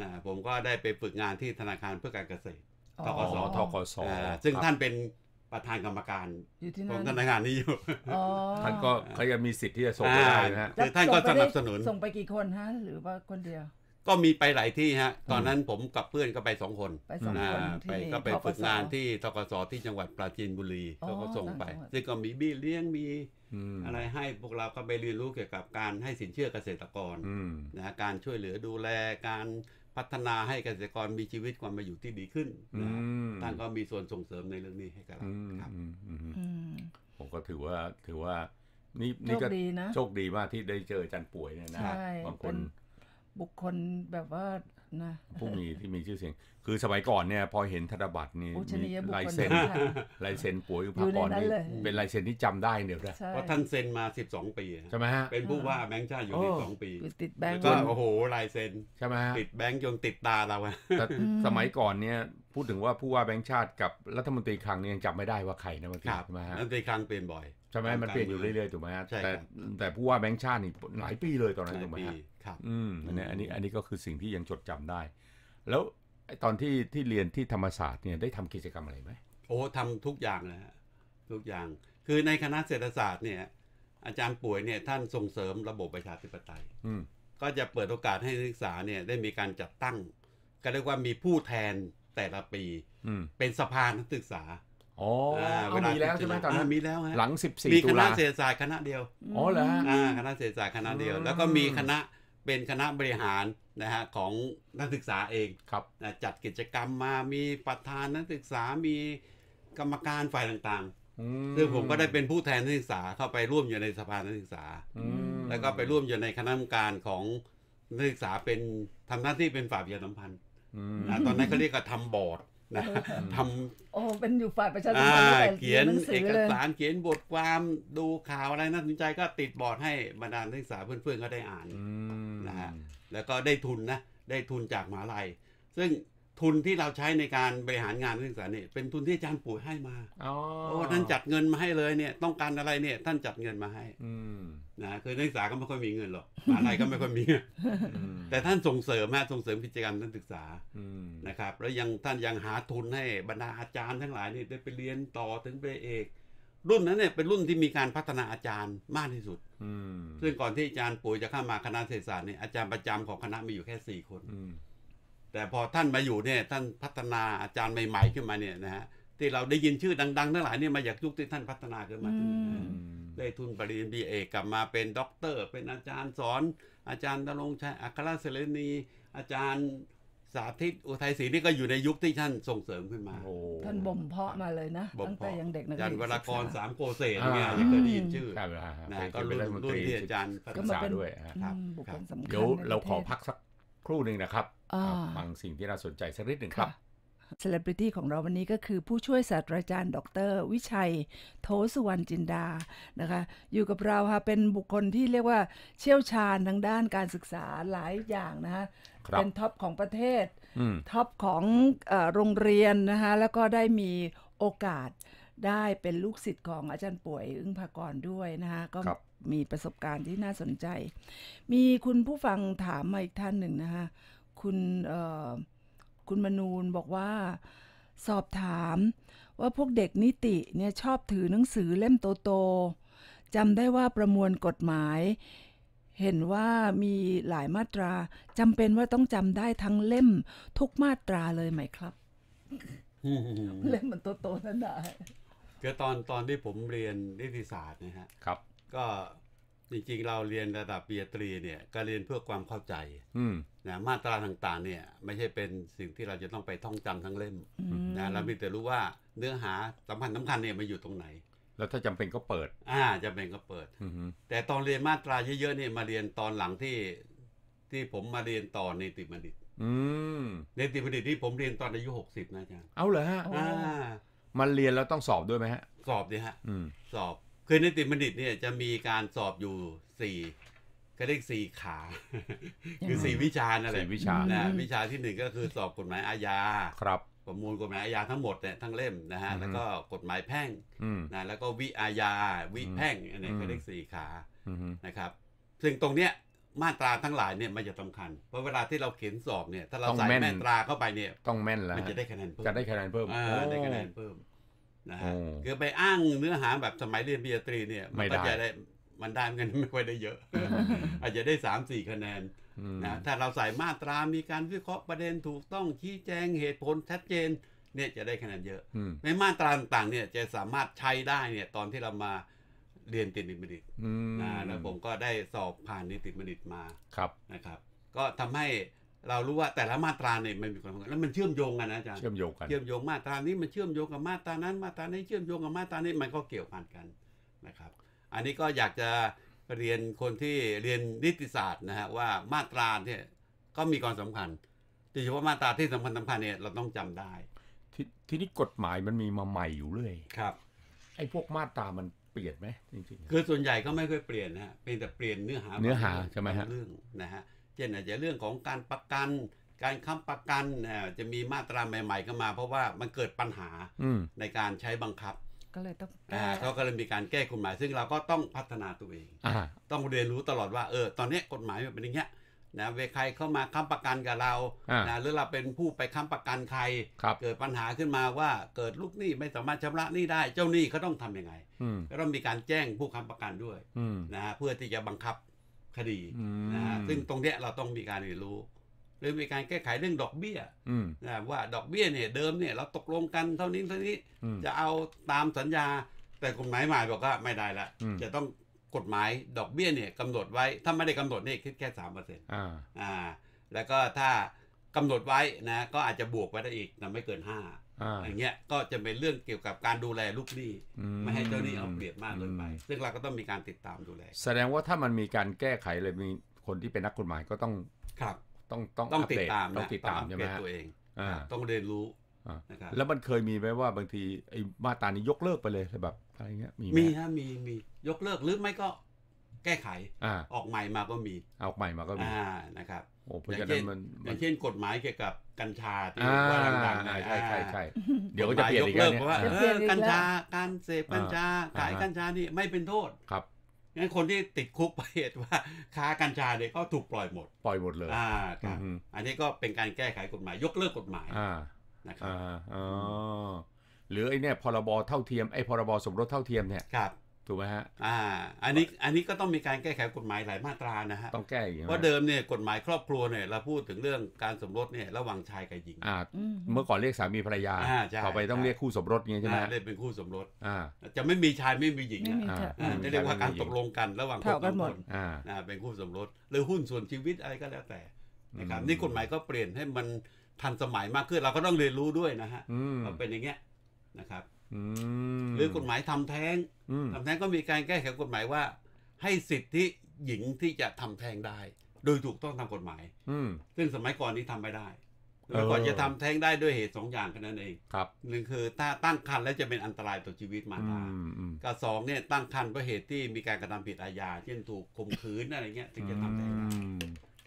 นะผมก็ได้ไปฝึกงานที่ธนาคารเพื่อการเกษตรทกศทกศซึ่งท่านเป็นประธานกรรมการของธนาคารนี้อยู่ท่านก็เขายังมีสิทธิ์ที่จะส่งได้นะฮะท่านก็สนับสนุน ส่งไปกี่คนฮะหรือว่าคนเดียวก็มีไปหลายที่ฮะ ตอนนั้นผมกับเพื่อนก็ไปสองคน ไปสองคนก็ไปฝึกงานที่ทกศที่จังหวัดปราจีนบุรีเขาก็ส่งไปซึ่งก็มีบี้เลี้ยงมีอะไรให้พวกเราก็ไปเรียนรู้เกี่ยวกับการให้สินเชื่อเกษตรกรนะการช่วยเหลือดูแลการพัฒนาให้เกษตรกรมีชีวิตความมาอยู่ที่ดีขึ้นท่านก็มีส่วนส่งเสริมในเรื่องนี้ให้กับเราครับผมก็ถือว่าถือว่า นี่นี่ก็โชคดีนะโชคดีมากที่ได้เจออาจารย์ป่วยเนี่ยนะบางคนบุคคลแบบว่านะผู้มีที่มีชื่อเสียง คือสมัยก่อนเนี่ยพอเห็นธนบัตรนี่มีลายเซ็นลายเซ็นป่วยอุปกรณ์นี่เป็นลายเซ็นที่จำได้เนี่ยนะเพราะท่านเซ็นมา 12 ปีใช่ไหมฮะเป็นผู้ว่าแบงค์ชาติอยู่12ปีติดแบงค์ก็โอ้โหลายเซ็นใช่ไหมฮะติดแบงค์จนติดตาเราอะสมัยก่อนเนี่ยพูดถึงว่าผู้ว่าแบงค์ชาติกับรัฐมนตรีคลังเนี่ยยังจำไม่ได้ว่าใครนะบางทีใช่ไหมฮะรัฐมนตรีคลังเปลี่ยนบ่อยใช่ไหมมันเปลี่ยนอยู่เรื่อยๆถูกไหมฮะแต่แต่ผู้ว่าแบงค์ชาตินี่หลายปีเลยตอนนั้นถูกไหมฮะครับอืมอันนี้อันนี้อันนี้ก็คือสิ่งที่ยังจดจำได้ แล้วตอนที่ที่เรียนที่ธรรมศาสตร์เนี่ย ได้ทำกิจกรรมอะไรไหม โอ้ทำทุกอย่างนะฮะทุกอย่าง คือในคณะเศรษฐศาสตร์เนี่ย อาจารย์ป่วยเนี่ยท่านส่งเสริมระบบประชาธิปไตยก็จะเปิดโอกาสให้นักศึกษาเนี่ยได้มีการจัดตั้ง ก็เรียกว่ามีผู้แทนแต่ละปีเป็นสภานักศึกษาอ๋อเวามีแล้วใช่ไหมตอนนั้นมีแล้วฮะหลังี่ตุลามีคณะเศรษฐศาสตร์คณะเดียวอ๋อเหรอคณะเศรษฐศาสตร์คณะเดียวแล้วก็มีคณะเป็นคณะบริหารนะฮะของนักศึกษาเองครับนะจัดกิจกรรมมามีประธานนักศึกษา มีกรรมการฝ่ายต่างๆซึ่งผมก็ได้เป็นผู้แทนนักศึกษาเข้าไปร่วมอยู่ในสภานักศึกษาแล้วก็ไปร่วมอยู่ในคณะกรรมการของนักศึกษาเป็นทำหน้าที่เป็นฝ่ายประชาสัมพันธ์นะตอนนั้นเขาเรียกว่าทำบอร์ดนะทำโอ้เป็นอยู่ฝ่ายประชาสัมพันธ์เขียนเอกสารเขียนบทความดูข่าวอะไรน่าสนใจก็ติดบอร์ดให้บรรดานักศึกษาเพื่อนๆก็ได้อ่านฮะแล้วก็ได้ทุนนะได้ทุนจากมหาลัย ซึ่งทุนที่เราใช้ในการบริหารงานนักศึกษาเนี่ยเป็นทุนที่อาจารย์ปุ๋ยให้มาเพราะท่านจัดเงินมาให้เลยเนี่ยต้องการอะไรเนี่ย ท่านจัดเงินมาให้นะคือนักศึกษาก็ไม่ค่อยมีเงินหรอกมหาลัยก็ไม่ค่อยมี แต่ท่านส่งเสริมมะส่งเสริมกิจกรรมนักศึกษานะครับแล้วยังท่านยังหาทุนให้บรรดาอาจารย์ทั้งหลายนี่ได้ไปเรียนต่อถึงไปเอกรุ่นนั้นเนี่ยเป็นรุ่นที่มีการพัฒนาอาจารย์มากที่สุดซึ่งก่อนที่อาจารย์ปุ๋ยจะเข้ามาคณะเศรษฐศาสตร์เนี่ยอาจารย์ประจำของคณะมีอยู่แค่สี่คน แต่พอท่านมาอยู่เนี่ยท่านพัฒนาอาจารย์ใหม่ๆขึ้นมาเนี่ยนะฮะที่เราได้ยินชื่อดังๆทั้งหลายเนี่ยมาจากยุคที่ท่านพัฒนาขึ้นมาได้ทุนปริญญาเอกกลับมาเป็นด็อกเตอร์เป็นอาจารย์สอน อาจารย์ดลงชัยอัครเสรณีอาจารย์สาธิตอุทัยศรีนี่ก็อยู่ในยุคที่ท่านส่งเสริมขึ้นมา ท่านบ่มเพาะมาเลยนะ ตั้งแต่ยังเด็กนักเรียนวรกรสามโกเศษเนี่ยยังเคยได้ยินชื่อนะก็รุ่นรุ่นที่อาจารย์ก็มานด้วยครับเดี๋ยวเราขอพักสักครู่หนึ่งนะครับฟังสิ่งที่น่าสนใจสักนิดหนึ่งครับเซเลบริตี้ของเราวันนี้ก็คือผู้ช่วยศาสตราจารย์ ดรวิชัยโทสุวรรณจินดานะคะ อยู่กับเราค่ะเป็นบุคคลที่เรียกว่าเชี่ยวชาญทางด้านการศึกษาหลายอย่างนะคะเป็นท็อปของประเทศท็อปของโรงเรียนนะคะแล้วก็ได้มีโอกาสได้เป็นลูกศิษย์ของอาจารย์ป่วยอึ้งพากรด้วยนะคะก็มีประสบการณ์ที่น่าสนใจ มีคุณผู้ฟังถามมาอีกท่านหนึ่งนะคะ คุณคุณมนูนบอกว่าสอบถามว่าพวกเด็กนิติเนี่ยชอบถือหนังสือเล่มโต ๆ จำได้ว่าประมวลกฎหมายเห็นว่ามีหลายมาตราจำเป็นว่าต้องจำได้ทั้งเล่ม ทุกมาตราเลยไหมครับเล่มมันโตๆนั่นได้ก็ตอนตอนที่ผมเรียนนิติศาสตร์นะฮะครับ ก็จริงๆเราเรียนระดับปริญญาตรีเนี่ยก็เรียนเพื่อความเข้าใจนะมาตราต่างๆ เนี่ยไม่ใช่เป็นสิ่งที่เราจะต้องไปท่องจำทั้งเล่มนะเรามีแต่รู้ว่าเนื้อหาสำคัญสำคัญเนี่ยมาอยู่ตรงไหนแล้วถ้าจำเป็นก็เปิด อ่าจำเป็นก็เปิดอแต่ตอนเรียนมาตราเยอะๆนี่มาเรียนตอนหลังที่ ที่ผมมาเรียนต่อในติบัณฑิตอในติบัณฑิตที่ผมเรียนตอนอายุหกสิบนะอาจารย์ เอาเหรอฮะ อ่า มาเรียนแล้วต้องสอบด้วยไหมฮะ สอบดิฮะอสอบ คือในติบัณฑิตเนี่ยจะมีการสอบอยู่สี่ก็เรียกสี่ขา คือสี่วิชานั่นแหละวิชา นะ วิชาที่หนึ่งก็คือสอบกฎหมายอาญา ครับประมวลกฎหมายอาญาทั้งหมดเนี่ยทั้งเล่มนะฮะแล้วก็กฎหมายแพ่งนะแล้วก็วิอาญาวิแพ่งอันนี้ก็เรียกสี่ขา นะครับ ซึ่งตรงเนี้ยมาตราทั้งหลายเนี่ยมันจะสำคัญเพราะเวลาที่เราเขียนสอบเนี่ยถ้าเราใส่แม่ตราเข้าไปเนี่ย ต้องแม่นแล้วมันจะได้คะแนนเพิ่มจะได้คะแนนเพิ่ม ได้คะแนนเพิ่มนะฮะคือไปอ้างเนื้อหาแบบสมัยเรียนปริญญาตรีเนี่ยมันก็จะได้ มันได้เงินไม่ค่อยได้เยอะ อาจจะได้สามสี่คะแนนนะถ้าเราใส่มาตรา มีการวิเคราะห์ประเด็นถูกต้อง ชี้แจง เหตุผลชัดเจน เนี่ยจะได้คะแนนเยอะในมาตราต่างๆเนี่ยจะสามารถใช้ได้เนี่ยตอนที่เรามาเรียนติดนิติบัณฑิตนะแล้วผมก็ได้สอบผ่านนิติบัณฑิตมาครับนะครับ ก็ทำให้เรารู้ว่าแต่ละมาตราเนี่ยมันมีความัแล้วมันเชื่อมโยงกันนะอาจารย์เชื่อมโยงกัน เชื่อมโยงมาตรานี้มันเชื่อมโยงกับมาตรานั้นมาตรานี้เชื่อมโยงกับมาตรานี้มันก็เกี่ยวพันกันนะครับ อันนี้ก็อยากจะเรียนคนที่เรียนนิติศาสตร์นะฮะว่ามาตราเนี่ยก็มีความสำคัญโดยเฉพาะมาตรา ที่สำคัญสำคัญเนี่ยเราต้องจำได้ททีนี้กฎหมายมันมีมาใหม่อยู่เรื่อยครับไอ้พวกมาตรามันเปลี่ยนไหมจริงๆคือส่วนใหญ่ก็ไม่ค่อยเปลี่ยนนะฮะเป็นแต่เปลี่ยนเนื้อหาเนื้อหาใช่ไหมฮะเรื่องนะฮะเช่นอาจจะเรื่องของการประกัน การค้ำประกันจะมีมาตราใหม่ๆเข้ามา เพราะว่ามันเกิดปัญหาในการใช้บังคับก็เลยต้องอ่าเขาก็เลยมีการแก้กฎหมาย ซึ่งเราก็ต้องพัฒนาตัวเองอต้องเรียนรู้ตลอดว่า เออ ตอนนี้กฎหมายมันเป็นอย่างเงี้ยนะ เวใครเข้ามาค้ำประกันกับเรานะหรือเราเป็นผู้ไปค้ำประกันใครครเกิดปัญหาขึ้นมาว่าเกิดลูกหนี้ไม่สามารถชำระหนี้ได้ เจ้าหนี้เขาต้องทํำยังไงก็ต้องมีการแจ้งผู้ค้ำประกันด้วยนะฮะเพื่อที่จะบังคับคดีนะฮะซึ่งตรงเนี้ยเราต้องมีการเรียนรู้หรือมีการแก้ไขเรื่องดอกเบี้ยนะว่า ดอกเบี้ยเนี่ยเดิมเนี่ยเราตกลงกันเท่านี้เท่านี้จะเอาตามสัญญาแต่กฎหมายใหม่บอกว่าไม่ได้ละจะต้องกฎหมายดอกเบี้ยเนี่ยกำหนดไว้ ถ้าไม่ได้กำหนดนี่คิดแค่สามเปอร์เซ็นต์อ่าแล้วก็ถ้ากำหนดไว้นะก็อาจจะบวกไปได้อีกแต่ไม่เกินห้าอย่างเงี้ยก็จะเป็นเรื่องเกี่ยวกับการดูแลลูกหนี้ไม่ให้เจ้าหนี้เอาเปรียบมากเกินไปซึ่งเราก็ต้องมีการติดตามดูแล แสดงว่าถ้ามันมีการแก้ไขเลยมีคนที่เป็นนักกฎหมายก็ต้องครับต้องต้องต้องติดตามต้องติดตามใช่ไหมตัวเองต้องเรียนรู้นะครับแล้วมันเคยมีไหมว่าบางทีไอ้มาตรานี้ยกเลิกไปเลยแบบอะไรเงี้ยมีมีฮะมีมี ยกเลิกหรือไม่ก็แก้ไข ออกใหม่มาก็มี ออกใหม่มาก็มีนะครับโอ้เพราะฉะนั้นมันอย่างเช่นกฎหมายเกี่ยวกับกัญชาที่ว่าดังๆใช่ใช่ใช่เดี๋ยวก็จะเปลี่ยนอีกแล้วเนี่ยว่าเออกัญชาการเสพกัญชา ขายกัญชานี่ไม่เป็นโทษครับงั้นคนที่ติดคุกไปเหตุว่า ค้ากัญชาเนี่ยก็ถูกปล่อยหมด ปล่อยหมดเลยอ่าครับอันนี้ก็เป็นการแก้ไขกฎหมาย ยกเลิกกฎหมายนะครับอ๋อหรือไอ้เนี่ยพรบเท่าเทียมไอ้พรบสมรสเท่าเทียมเนี่ยครับถูกไหมฮะ อ่า อันนี้ อันนี้ก็ต้องมีการแก้ไขกฎหมายหลายมาตรานะฮะ ต้องแก้อีกว่าเดิมเนี่ยกฎหมายครอบครัวเนี่ยเราพูดถึงเรื่องการสมรสเนี่ย ระหว่างชายกับหญิง อ่า เมื่อก่อนเรียกสามีภรรยาอ่าต่อไปต้องเรียกคู่สมรสเงี้ยใช่ไหมเรียกเป็นคู่สมรส อ่า จะไม่มีชายไม่มีหญิงอ่าจะเรียกว่าการตกลงกันระหว่างคนสอบคนอ่าเป็นคู่สมรส หรือหุ้นส่วนชีวิตอะไรก็แล้วแต่ นะครับ นี่กฎหมายก็เปลี่ยนให้มันทันสมัยมากขึ้น เราก็ต้องเรียนรู้ด้วยนะฮะ มันเป็นอย่างเงี้ยนะครับหรือกฎหมายทำแท้งทำแท้งก็มีการแก้ไขกฎหมายว่า ให้สิทธิหญิงที่จะทำแท้งได้ โดยถูกต้องตามกฎหมาย อืซึ่งสมัยก่อนนี้ทำไม่ได้แล้วก่อนจะทำแท้งได้ด้วยเหตุสองอย่างแค่นั้นเองครับหนึ่งคือถ้าตั้งครรภ์แล้วจะเป็นอันตรายต่อชีวิตมารดากับสองเนี่ยตั้งครรภ์เพราะเหตุที่มีการกระทำผิดอาญา เช่นถูกข่มขืนอะไรเงี้ยถึงจะทำแท้งได้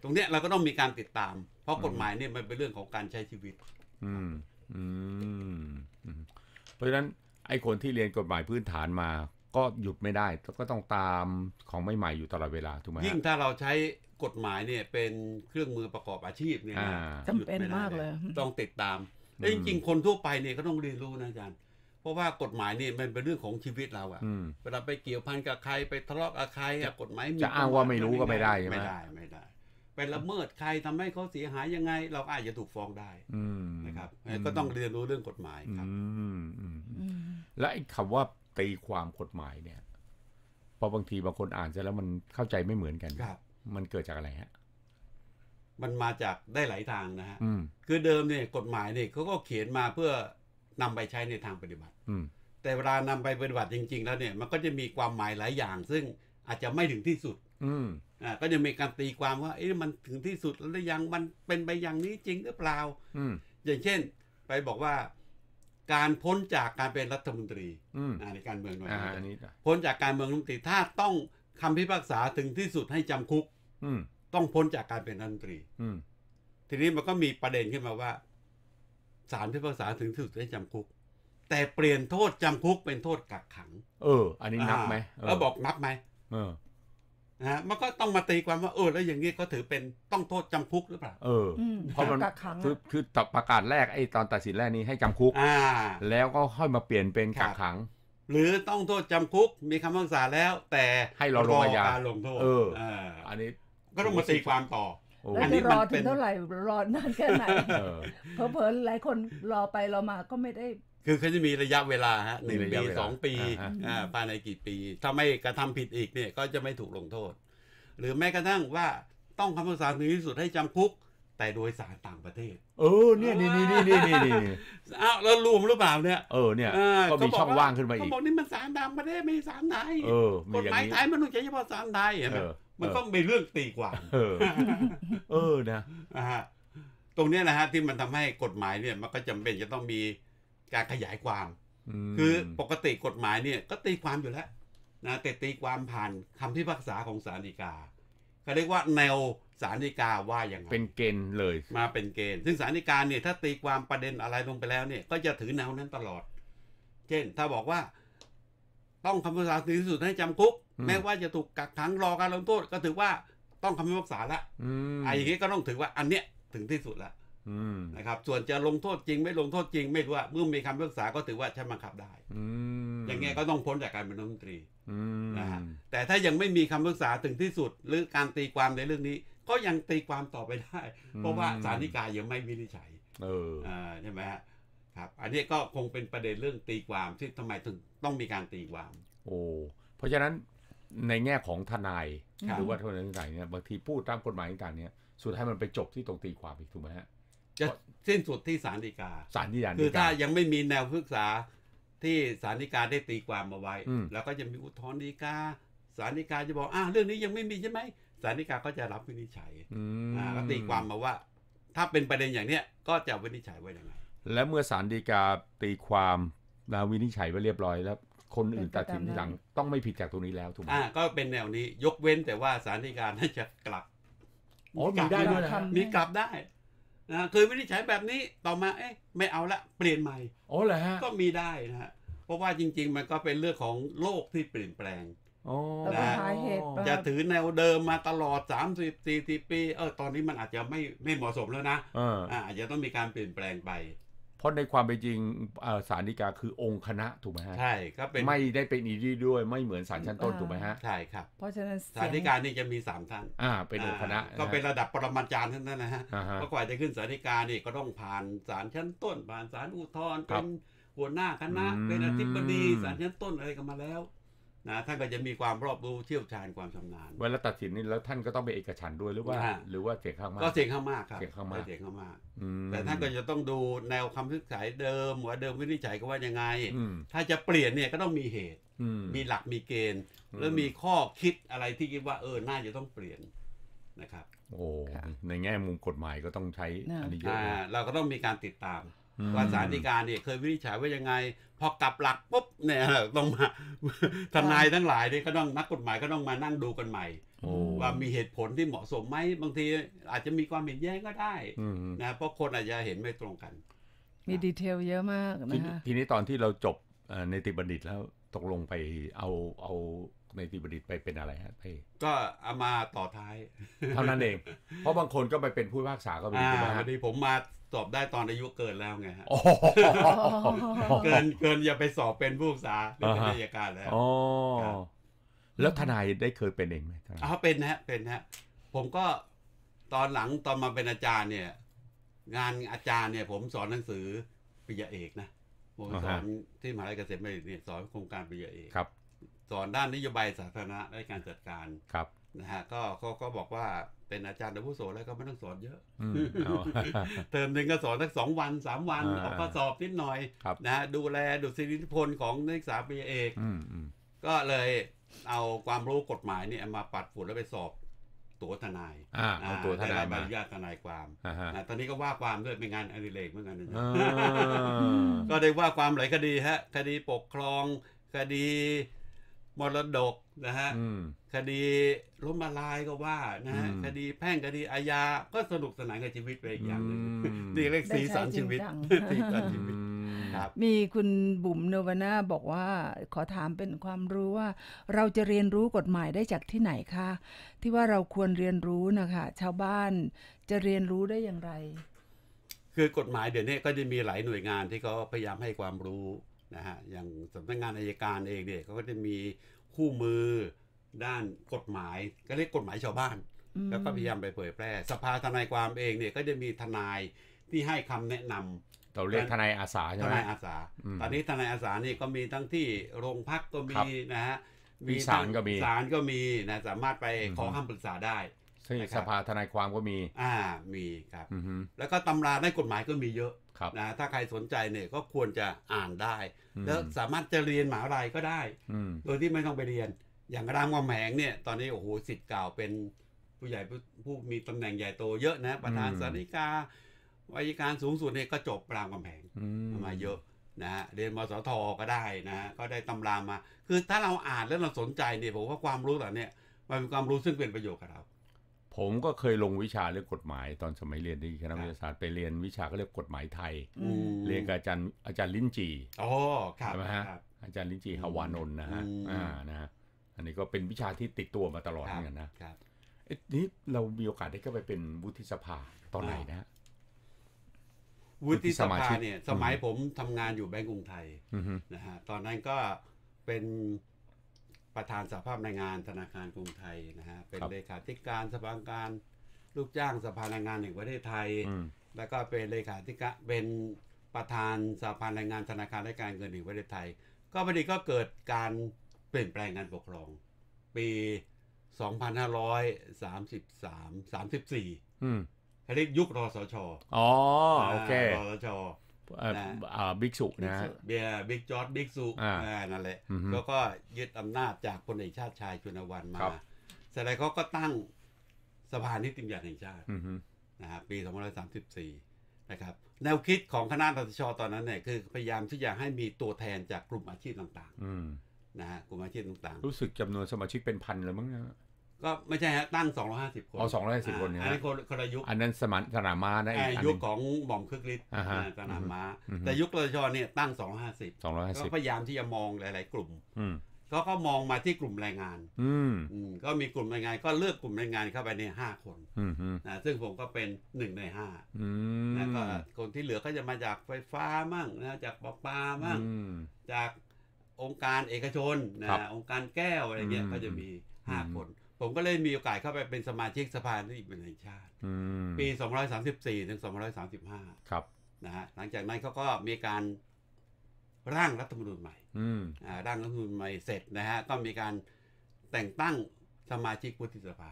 ตรงเนี้ยเราก็ต้องมีการติดตาม เพราะกฎหมายเนี่ยมันเป็นเรื่องของการใช้ชีวิต อืมอืมราะฉะนั้นไอ้คนที่เรียนกฎหมายพื้นฐานมาก็หยุดไม่ได้ก็ต้องตามของใหม่ๆอยู่ตลอดเวลาถูกไหมยิ่งถ้าเราใช้กฎหมายเนี่ยเป็นเครื่องมือประกอบอาชีพเนี่ยจำเป็นมากเลยต้องติดตามแต่จริงๆคนทั่วไปเนี่ยก็ต้องเรียนรู้นะอาจารย์เพราะว่ากฎหมายเนี่ยมันเป็นเรื่องของชีวิตเราอะเวลาไปเกี่ยวพันกับใครไปทะเลาะกับใคระกฎหมายจะอ้างว่าไม่รู้ก็ไม่ได้ใช่ไหมไม่ได้ไม่ได้ไปละเมิดใครทำให้เขาเสียหายยังไง เราอาจจะถูกฟ้องได้นะครับ ก็ต้องเรียนรู้เรื่องกฎหมายครับและไอ้คำว่าตีความกฎหมายเนี่ยพอบางทีบางคนอ่านเสร็จแล้วมันเข้าใจไม่เหมือนกันครับมันเกิดจากอะไรฮะมันมาจากได้หลายทางนะฮะคือเดิมเนี่ยกฎหมายเนี่ยเขาก็เขียนมาเพื่อนำไปใช้ในทางปฏิบัติ อืแต่เวลานำไปปฏิบัติจริง ๆแล้วเนี่ย มันก็จะมีความหมายหลายอย่าง ซึ่งอาจจะไม่ถึงที่สุดอืมอ่าก็ยังมีการตีความว่าเอ๊ะมันถึงที่สุดแล้วยังมันเป็นไปอย่างนี้จริงหรือเปล่าอืมอย่างเช่น ไปบอกว่าการพ้นจากการเป็นรัฐมนตรีอ่าในการเมืองหน่วยอนนี้ พ้นจากการเมืองรัฐมนตรีถ้าต้องคำพิพากษาถึงที่สุดให้จำคุก อืมต้องพ้นจากการเป็นรัฐมนตรี อืมทีนี้มันก็มีประเด็นขึ้นมาว่าศาลพิพากษาถึงที่สุดให้จำคุก แต่เปลี่ยนโทษจำคุกเป็นโทษกักขัง เออ อันนี้นับไหมเออแล้วบอกนับไหมเออนะฮะมันก็ต้องมาตีความว่าเออ แล้วอย่างนี้ก็ถือเป็นต้องโทษจำคุกหรือเปล่าเออเพราะมันคือคือตประกาศแรกไอ้ตอนตัดสินแรกนี้ให้จำคุก อ่า แล้วก็ค่อยมาเปลี่ยนเป็นกักขัง หรือต้องโทษจำคุกมีคำพิพากษาแล้ว แต่ให้รอลงอาญาลงโทษเอออันนี้ก็ต้องมาตีความต่ออลนวจะรอถึงเท่าไหร่รอนานแค่ไหนเพเพอหลายคนรอไปรอมาก็ไม่ได้คือเขาจะมีระยะเวลาฮะหนึ่งปีสองปีอ่าภายในกี่ปี ถ้าไม่กระทำผิดอีกเนี่ยก็จะไม่ถูกลงโทษ หรือแม้กระทั่งว่าต้องคำพิพากษาถึงที่สุดให้จำคุกแต่โดยสารต่างประเทศ เออเนี่ยนี่นี่นี่นี่นี่อ้าวแล้วรวมหรือเปล่าเนี่ยเออเนี่ยาก็มีช่องว่างขึ้นมาอีกเขาบอกนี่มันสารต่างประเทศไม่สารไทยเออกฎหมายไทยมันต้องใช้เฉพาะสารไทยเห็นไหมเออมัน็มีเรื่องตีกว่า เออ เออนะอ่าฮะตรงเนี้ยนะฮะ ที่มันทำให้กฎหมายเนี่ยมันก็จำเป็นจะต้องมีการขยายความ คือปกติกฎหมายเนี่ยก็ตีความอยู่แล้ว นะแต่ตีความผ่านคำพิพากษาของศาลฎีกา เขาเรียกว่าแนวศาลฎีกาว่าอย่างไรเป็นเกณฑ์เลย มาเป็นเกณฑ์ซึ่งศาลฎีกาเนี่ยถ้าตีความประเด็นอะไรลงไปแล้วเนี่ย ก็จะถือแนวนั้นตลอด เช่น ถ้าบอกว่า ต้องคำพิพากษาถึงที่สุดให้จำคุก แม้ว่าจะถูกกักขังรอการลงโทษก็ถือว่าต้องคำพิพากษาละอ่าอย่างนี้ก็ต้องถือว่าอันเนี้ยถึงที่สุดละนะครับส่วนจะลงโทษจริง ไม่ลงโทษจริงไม่รู้ว่า เมื่อมีคำพิพากษาก็ถือว่าใช้บังคับได้อย่างเงี้ยก็ต้องพ้นจากการเป็นรัฐมนตรีนะฮะแต่ถ้ายังไม่มีคำพิพากษาถึงที่สุด หรือการตีความในเรื่องนี้ก็ยังตีความต่อไปได้ เพราะว่าสารนิกายังไม่วินิจฉัยเออใช่ไหมฮะครับ อันนี้ก็คงเป็นประเด็นเรื่องตีความที่ทำไมถึงต้องมีการตีความ โอ้เพราะฉะนั้นในแง่ของทนายหรือว่าทนายต่างเนี่ยบางทีพูดตามกฎหมายต่างเนี่ยสุดท้ายมันไปจบที่ตรงตีความอีกถูกไหมฮะจะสิ้นสุดที่ศาลฎีกาศาลฎีกาคือถ้ายังไม่มีแนวพึกษา ที่ศาลฎีกาได้ตีความมาไว้แล้วก็จะมีอุทธรณ์ฎีกาศาลฎีกาจะบอกอ่าเรื่องนี้ยังไม่มีใช่ไหมศาลฎีกาก็จะรับวินิจฉัยอ่าก็ตีความมาว่า ถ้าเป็นประเด็นอย่างเนี้ยก็จะวินิจฉัยไว้ยังไงและเมื่อศาลฎีกาตีความนะวินิจฉัยไว้เรียบร้อยแล้ว คนอื่นตัดสินทีหลังต้องไม่ผิดจากตรงนี้แล้วถูกไหมอ่าก็เป็นแนวนี้ ยกเว้นแต่ว่าศาลฎีกาน่าจะกลับอ๋อมีได้ด้วยนะมีกลับได้นะเคยวินิจฉัยแบบนี้ ต่อมา เอ๊ะไม่เอาละ เปลี่ยนใหม่ อ๋อเหรอฮะ ก็มีได้นะฮะ เพราะว่าจริงๆ มันก็เป็นเรื่องของโลกที่เปลี่ยนแปลงนะจะถือแนวเดิมมาตลอด 30 40 ปี เออ ตอนนี้มันอาจจะไม่ไม่เหมาะสมแล้วนะ อ่าอาจจะต้องมีการเปลี่ยนแปลงไปเพราะในความเป็นจริงสารดีกาคือองค์คณะถูกไหมฮะใช่ก็เป็นไม่ได้เป็นอีดีด้วยไม่เหมือนสารชั้นต้นถูกไหมฮะใช่ครับเพราะฉะนั้นสารดีกานี่จะมี3ท่านอ่าเป็นองค์คณะ ก็เป็นระดับปรมาจารย์ท่านนั้นนะฮะเพราะกว่าจะขึ้นสารดีกานี่ก็ต้องผ่านสารชั้นต้นผ่านสารอุทธรณ์เป็นหัวหน้าคณะเป็นอธิบดีสารชั้นต้นอะไรกันมาแล้วนะท่านก็จะมีความรอบรู้เชี่ยวชาญความชานาญเวลาตัดสินนี่ แล้วท่านก็ต้องไปเอกฉันด้วยหรือว่า หรือว่าเสียงข้างมาก ก็เสียงข้างมากครับเสียงข้างมากเสียงข้างมากแต่ท่านก็จะต้องดูแนวคำพินิจัยเดิมว่าเดิมวินิจฉัยก็ว่ายังไงถ้าจะเปลี่ยนเนี่ยก็ต้องมีเหตุมีหลักมีเกณฑ์แล้วมีข้อคิดอะไรที่คิดว่าเออน่าจะต้องเปลี่ยนนะครับ โอ้ในแง่มุมกฎหมายก็ต้องใช้อันนี้เยอะเราก็ต้องมีการติดตามว่าสารดีการเนี่ยเคยวินิจฉัยว่ายังไง พอกลับหลักปุ๊บเนี่ยต้องมาทนายทั้งหลายเนี่ยก็ต้องนักกฎหมายก็ต้องมานั่งดูกันใหม่ว่ามีเหตุผลที่เหมาะสมไหมบางทีอาจจะมีความเห็นแย้งก็ได้นะเพราะคนอาจจะเห็นไม่ตรงกันมีดีเทลเยอะมากนะคะทีนี้ตอนที่เราจบในติบัณฑิตแล้วตกลงไปเอาเอาในติบัณฑิตไปเป็นอะไรฮะไปก็เอามาต่อท้ายเท่านั้นเองเพราะบางคนก็ไปเป็นผู้พิพากษาก็เป็นากดีผมมาสอบได้ตอนอายุเกินแล้วไงฮะ เกินเกินอย่าไปสอบเป็นผู้ศึกษาหรือเป็นนายการแล้วอ๋อแล้วทนายได้เคยเป็นเองไหมอ๋อเป็นฮะเป็นฮะ ผมก็ตอนหลังตอนมาเป็นอาจารย์เนี่ย งานอาจารย์เนี่ย ผมสอนหนังสือปิยเอกนะผมสอนที่มหาวิทยาลัยเกษตรบัณฑิตเนี่ยสอนโครงการปิยเอกครับ สอนด้านนโยบายสาธารณะและการจัดการครับนะฮะก็เขาก็บอกว่าเป็นอาจารย์ับผุโสแล้วก็ไม่ต้องสอนเยอะเติมหนึ่งก็สอนสักสองวันสามวันออก้อสอบนิดหน่อยนะดูแลดูสิริพลของนักศึกษาปริญญาเอกก็เลยเอาความรู้กฎหมายเนี่ยมาปัดฝุ่นแล้วไปสอบตัวทนาย เอาตัวทนายมาอนุญาตทนายความนะตอนนี้ก็ว่าความด้วยเป็นงานอดิเรกเหมือนกันก็ได้ว่าความหลายคดีฮะ คดีปกครองคดีมรดกนะฮะคดีล้มละลายก็ว่านะฮะคดีแพ่งคดีอาญาก็สนุกสนานกับชีวิตไปอีกอย่างนึงดีเลขสีสันชีวิตสีสันชีวิตมีคุณบุ๋มโนวาน่าบอกว่า ขอถามเป็นความรู้ว่า เราจะเรียนรู้กฎหมายได้จากที่ไหนคะที่ว่าเราควรเรียนรู้นะคะ ชาวบ้านจะเรียนรู้ได้อย่างไร คือกฎหมายเดี๋ยวนี้ก็จะมีหลายหน่วยงานที่เขาพยายามให้ความรู้นะฮะอย่างสำนักงานอายการเองเนี่ยเขาก็จะมีคู่มือด้านกฎหมาย ก็เรียกกฎหมายชาวบ้าน แล้วก็พยายามไปเผยแพร่สภาทนายความเองเนี่ยก็จะมีทนายที่ให้คำแนะนำเราเรียกทนายอาสาใช่ไหมทนายอาสาตอนนี้ทนายอาสานี่ก็มีทั้งที่โรงพักก็มีนะฮะมีศาลก็มีศาลก็มีนะสามารถไปขอคำปรึกษาได้ใี่สภาทนายความก็มี อ่า มีครับ แล้วก็ตำราในกฎหมายก็มีเยอะนะ ถ้าใครสนใจเนี่ยก็ควรจะอ่านได้ แล้วสามารถจะเรียนหมหาลัยก็ได้ โดยที่ไม่ต้องไปเรียน อย่างรามามแหงเนี่ย ตอนนี้ โอ้โห สิทธิ์เก่า เป็นผู้ใหญ่ ผู้มีตำแหน่งใหญ่โตเยอะนะ ประธานสานิกาวิการสูงสุดเนี่ย ก็จบรามามแหงมาเยอะนะฮะ เรียนมสทก็ได้นะก็ได้ตำรามา คือถ้าเราอ่านแล้วเราสนใจ เนี่ย ผมว่าความรู้ต่อเนี้มันเป็นความรู้ซึ่งเป็นประโยชน์กับเราผมก็เคยลงวิชาเรื่องกฎหมายตอนสมัยเรียนที่คณะวิทยาศาสตร์ไปเรียนวิชาเขาเรียกกฎหมายไทยเรียนกับอาจารย์อาจารย์ลิ้นจีอ๋อครับใช่ไหมฮะ อาจารย์ลิ้นจีฮาวานนนะฮะ อ่า นะฮะอันนี้ก็เป็นวิชาที่ติดตัวมาตลอดเหมือนกันนะครับนี้เรามีโอกาสได้เข้าไปเป็นวุฒิสภาตอนไหนนะวุฒิสภาเนี่ย สมัยผมทำงานอยู่แบงก์กรุงไทยนะฮะตอนนั้นก็เป็นประธานสภาพแรงงานธนาคารกรุงไทยนะฮะเป็นเลขาธิการสภาการลูกจ้างสภาแรงงานแห่งประเทศไทย แล้วก็เป็นเลขาธิการเป็นประธานสภาแรงงานธนาคารและการเงินแห่งประเทศไทย ก็พอดีก็เกิดการเปลี่ยนแปลงการปกครอง ปี 2533 34 อืมเขาเรียกยุครสชอ๋อโอเครสชบิ๊กสุนะเบียบิ๊กจอร์ดบิ๊กสุนั่นแหละแล้วก็ยึดอำนาจจากพลเอกชาติชายชุนวันมาสแล้วเขาก็ตั้งสภานิติบัญญัติแห่งชาตินะครับปี2534 นะครับ แนวคิดของคณะรัฐชตอนนั้นเนี่ย คือพยายามที่จะให้มีตัวแทนจากกลุ่มอาชีพต่างๆนะฮะกลุ่มอาชีพต่างๆ รู้สึกจำนวนสมาชิกเป็นพันเลยมั้งนะก็ไม่ใช่ฮะตั้ง250คนอ๋อ250คนเนี่ยอันนี้คนคนยุคอันนั้นสมานสนามม้านะยุคของหม่อมคึกฤทธิ์สนามม้าแต่ยุคประชาเนี่ยตั้ง250 250ก็พยายามที่จะมองหลาย ๆ กลุ่มก็ก็มองมาที่กลุ่มแรงงานอืมก็มีกลุ่มแรงงานก็เลือกกลุ่มแรงงานเข้าไปในห้าคนนะซึ่งผมก็เป็นหนึ่งในห้าแล้วก็คนที่เหลือก็จะมาจากไฟฟ้ามั่งนะจากปปามั่งจากองค์การเอกชนนะองค์การแก้วอะไรเงี้ยก็จะมีห้าคนผมก็เลยมีโอกาสเข้าไปเป็นสมาชิกสภานิติบัญญัติงชาติปี 234ถึง235 ครับนะฮะหลังจากนั้นเขาก็มีการ ร่างรัฐธรรมนูญใหม่อร่างรัฐธรรมนูญใหม่เสร็จนะฮะก็มีการแต่งตั้งสมาชิกวุฒิสภา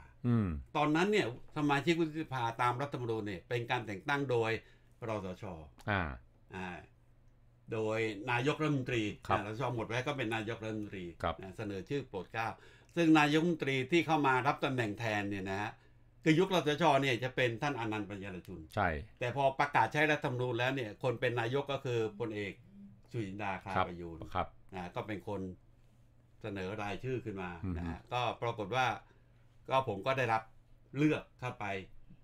ตอนนั้นเนี่ยสมาชิกวุฒิสภาตามรัฐธรรมนูญเนี่ยเป็นการแต่งตั้งโดยรสชอ่าโดยนายกรัฐมนตรีรสชหมดไว้ก็เป็นนายกรัฐมนตรีเสนอชื่อโปรดเกล้าซึ่งนายกรัฐมนตรีที่เข้ามารับตำแหน่งแทนเนี่ยนะฮะคือยุครัฐชเนี่ยจะเป็นท่านอนันต์ปัญญารชุนใช่แต่พอประกาศใช้รัฐธรรมนูญแล้วเนี่ยคนเป็นนายกก็คือพลเอกชุยินดาคาประยูนครับนะก็เป็นคนเสนอรายชื่อขึ้นมานะฮะก็ปรากฏว่า ก็ผมก็ได้รับเลือกเข้าไป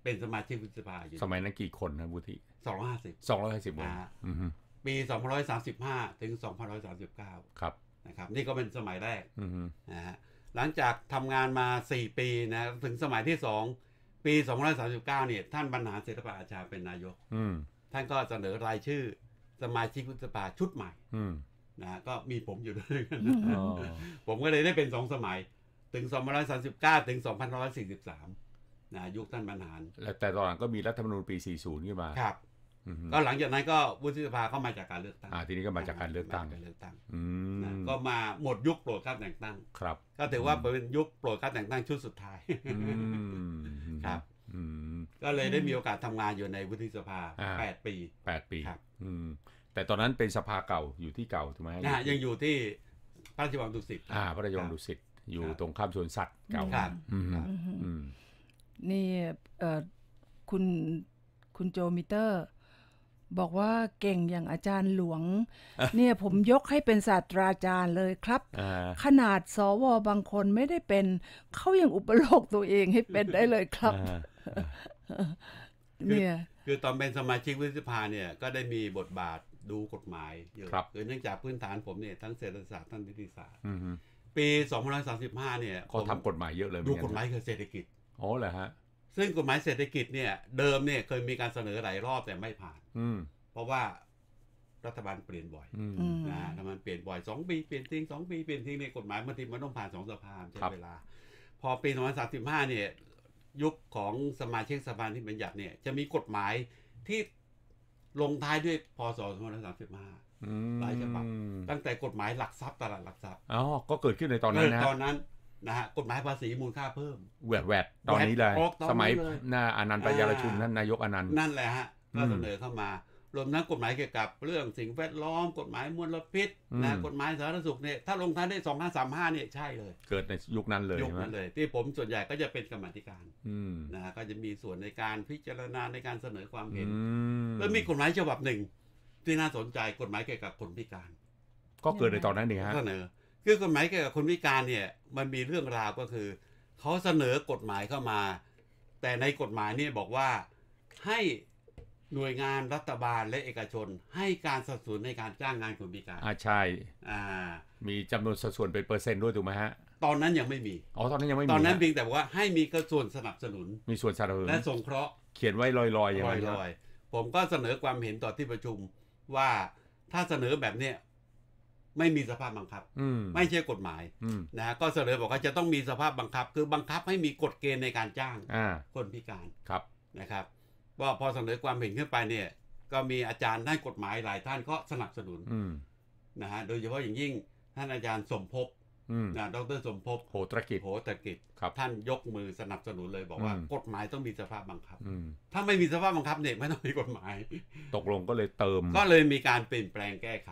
เป็นสมาชิกวุฒิสภาอยู่สมัยนั้นกี่คนนะบุฒิสองร้อยห้าสิบสองร้อยห้าสิบคนปีสองพันร้อยสามสิบห้าถึงสองพันร้อยสามสิบเก้าครับนะครับ นี่ก็เป็นสมัยแรกนะฮะหลังจากทำงานมา 4 ปีนะถึงสมัยที่ 2 ปี2539เนี่ยท่านบรรหารศิลปะอาชาเป็นนายกท่านก็เสนอรายชื่อสมาชิกวุฒิสภาชุดใหม่นะก็มีผมอยู่ด้วยกันผมก็เลยได้เป็นสองสมัยถึง2539 ถึง2543นะยุคท่านบรรหารแต่ตอนหลังก็มีรัฐธรรมนูญปี 40ขึ้นมาครับก็หลังจากนั้นก็วุฒิสภาเข้ามาจากการเลือกตั้งทีนี้ก็มาจากการเลือกตั้งการเลือกตั้งก็มาหมดยุคโปรดข้าแต่งตั้งครับ ก็ถือว่าเป็นยุคโปรดข้าแต่งตั้งชุดสุดท้ายครับก็เลยได้มีโอกาสทำงานอยู่ในวุฒิสภา8ปี8ปีครับแต่ตอนนั้นเป็นสภาเก่าอยู่ที่เก่าถูกไหมยังอยู่ที่พระราชวังดุสิตอ่า พระราชวังดุสิตอยู่ตรงข้ามสวนสัตว์เก่าครับนี่คุณ คุณโจมิเตอร์บอกว่าเก่งอย่างอาจารย์หลวง เนี่ยผมยกให้เป็นศาสตราจารย์เลยครับ ขนาดสวบางคนไม่ได้เป็นเขายังอุปโลกตัวเองให้เป็นได้เลยครับ เนี่ยคือตอนเป็นสมาชิกวุฒิสภาเนี่ยก็ได้มีบทบาทดูกฎหมายเยอะคือเนื่องจากพื้นฐานผมเนี่ยทั้งเศรษฐศาสตร์ทั้งนิติศาสตร์ปี2535เนี่ยเขาทำกฎหมายเยอะเลยดูกฎหมายคือเศรษฐกิจอ๋อเหรอฮะซึ่งกฎหมายเศรษฐกิจเนี่ย เดิมเนี่ยเคยมีการเสนอหลายรอบแต่ไม่ผ่าน อืเพราะว่ารัฐบาลเปลี่ยนบ่อยมนะรัฐบาลเปลี่ยนบ่อยสองปีเปลี่ยนทิ้งสองปีเปลี่ยนทิ้งในยกฎหมายบางทีมันต้องผ่านสองสภาใช้เวลาพอปี2ห3 5 เนี่ยยุคของสมาชิกสภาที่บัญญัติเนี่ยจะมีกฎหมายที่ลงท้ายด้วยพศ2ห3 5หลายฉบับตั้งแต่กฎหมายหลักทรัพย์ตลาดหลักทรัพย์อ๋อก็เกิดขึ้นในตอนนั้นนะตอนนั้นนะฮะกฎหมายภาษีมูลค่าเพิ่มแหวกแหวตอนนี้เลย สมัยน้าอนันต์ปยารชุนท่านนายกอนันต์นั่นแหละฮะก็เสนอเข้ามา รวมทั้งกฎหมายเกี่ยวกับเรื่องสิ่งแวดล้อมกฎหมายมลพิษนะ กฎหมายสาธารณสุขเนี่ยถ้าลงท้ายได้สองห้าสามห้าเนี่ยใช่เลย เกิดในยุคนั้นเลยยุคนั้นเลย ที่ผมส่วนใหญ่ก็จะเป็นกรรมธิการนะฮะก็จะมีส่วนในการพิจารณาในการเสนอความเห็นแล้วมีกฎหมายฉบับหนึ่ง ที่น่าสนใจกฎหมายเกี่ยวกับคนพิการ ก็เกิดในตอนนั้นเองฮะเสนอคือกฎหมายเกี่ยวกับคนพิการเนี่ยมันมีเรื่องราวก็คือ เขาเสนอกฎหมายเข้ามา แต่ในกฎหมายเนี่ยบอกว่าให้หน่วยงานรัฐบาลและเอกชน ให้การสัดส่วนในการจ้างงานคนพิการอ่าใช่อ่ามีจำนวนสัดส่วนเป็นเปอร์เซ็นต์ด้วยถูกไหมฮะตอนนั้นยังไม่มีอ๋อตอนนั้นยังไม่มี ตอนนั้นเพียงแต่ว่าให้มีกระส่วนสนับสนุน มีส่วนสนับสนุนและสงเคราะห์เขียนไว้ลอยๆอย่างไรลอยๆ ผมก็เสนอความเห็นต่อที่ประชุมว่าถ้าเสนอแบบเนี้ยไม่มีสภาพบังคับ ไม่ใช่กฎหมายนะ ก็เสนอบอกว่าจะต้องมีสภาพบังคับ คือบังคับให้มีกฎเกณฑ์ในการจ้างคนพิการครับนะครับว่าพอเสนอความเห็นขึ้นไปเนี่ย ก็มีอาจารย์ด้านกฎหมายหลายท่านก็สนับสนุนนะฮะโดยเฉพาะอย่างยิ่ง ท่านอาจารย์สมภพนะดรสมภพโหตรกิจโหตรกิจท่านยกมือสนับสนุนเลย บอกว่า กฎหมายต้องมีสภาพบังคับถ้าไม่มีสภาพบังคับเนี่ยไม่ต้องมีกฎหมาย ตกลงก็เลยเติม ก็เลยมีการเปลี่ยนแปลงแก้ไข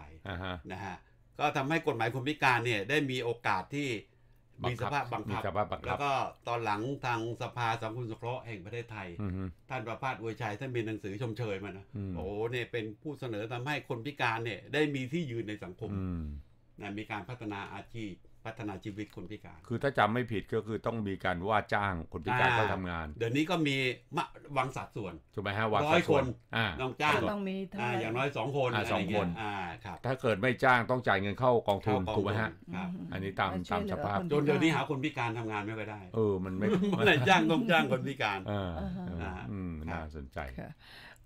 นะฮะก็ทำให้กฎหมายคนพิการเนี่ยได้มีโอกาสที่มีสภาพบังคับแล้วก็ตอนหลังทางสภาสังคมสงเคราะห์แห่งประเทศไทยท่านประภาสอวยชัยท่านมีหนังสือชมเชยมานะโอ้เนี่ยเป็นผู้เสนอทำให้คนพิการเนี่ย ได้มีที่ยืนในสังคมนะมีการพัฒนาอาชีพพัฒนาชีวิตคนพิการ คือถ้าจำไม่ผิดก็คือต้องมีการว่าจ้างคนพิการเข้าทำงาน เดี๋ยวนี้ก็มีมวังสัดส่วนถูกไหมฮะวังสัดส่วนนต้องจ้าง ต้องมีอ่าอย่างน้อยสองคนอ่าสองคนอ่าครับถ้าเกิดไม่จ้างต้องจ่ายเงินเข้ากองทุน ถูกไหมฮะครับอันนี้ตาม ตามสภาพจนเดี๋ยวนี้หาคนพิการทำงานไม่ค่อยได้ เออ มันไม่ไม่จ้าง ต้องจ้างคนพิการออืมน่าสนใจค่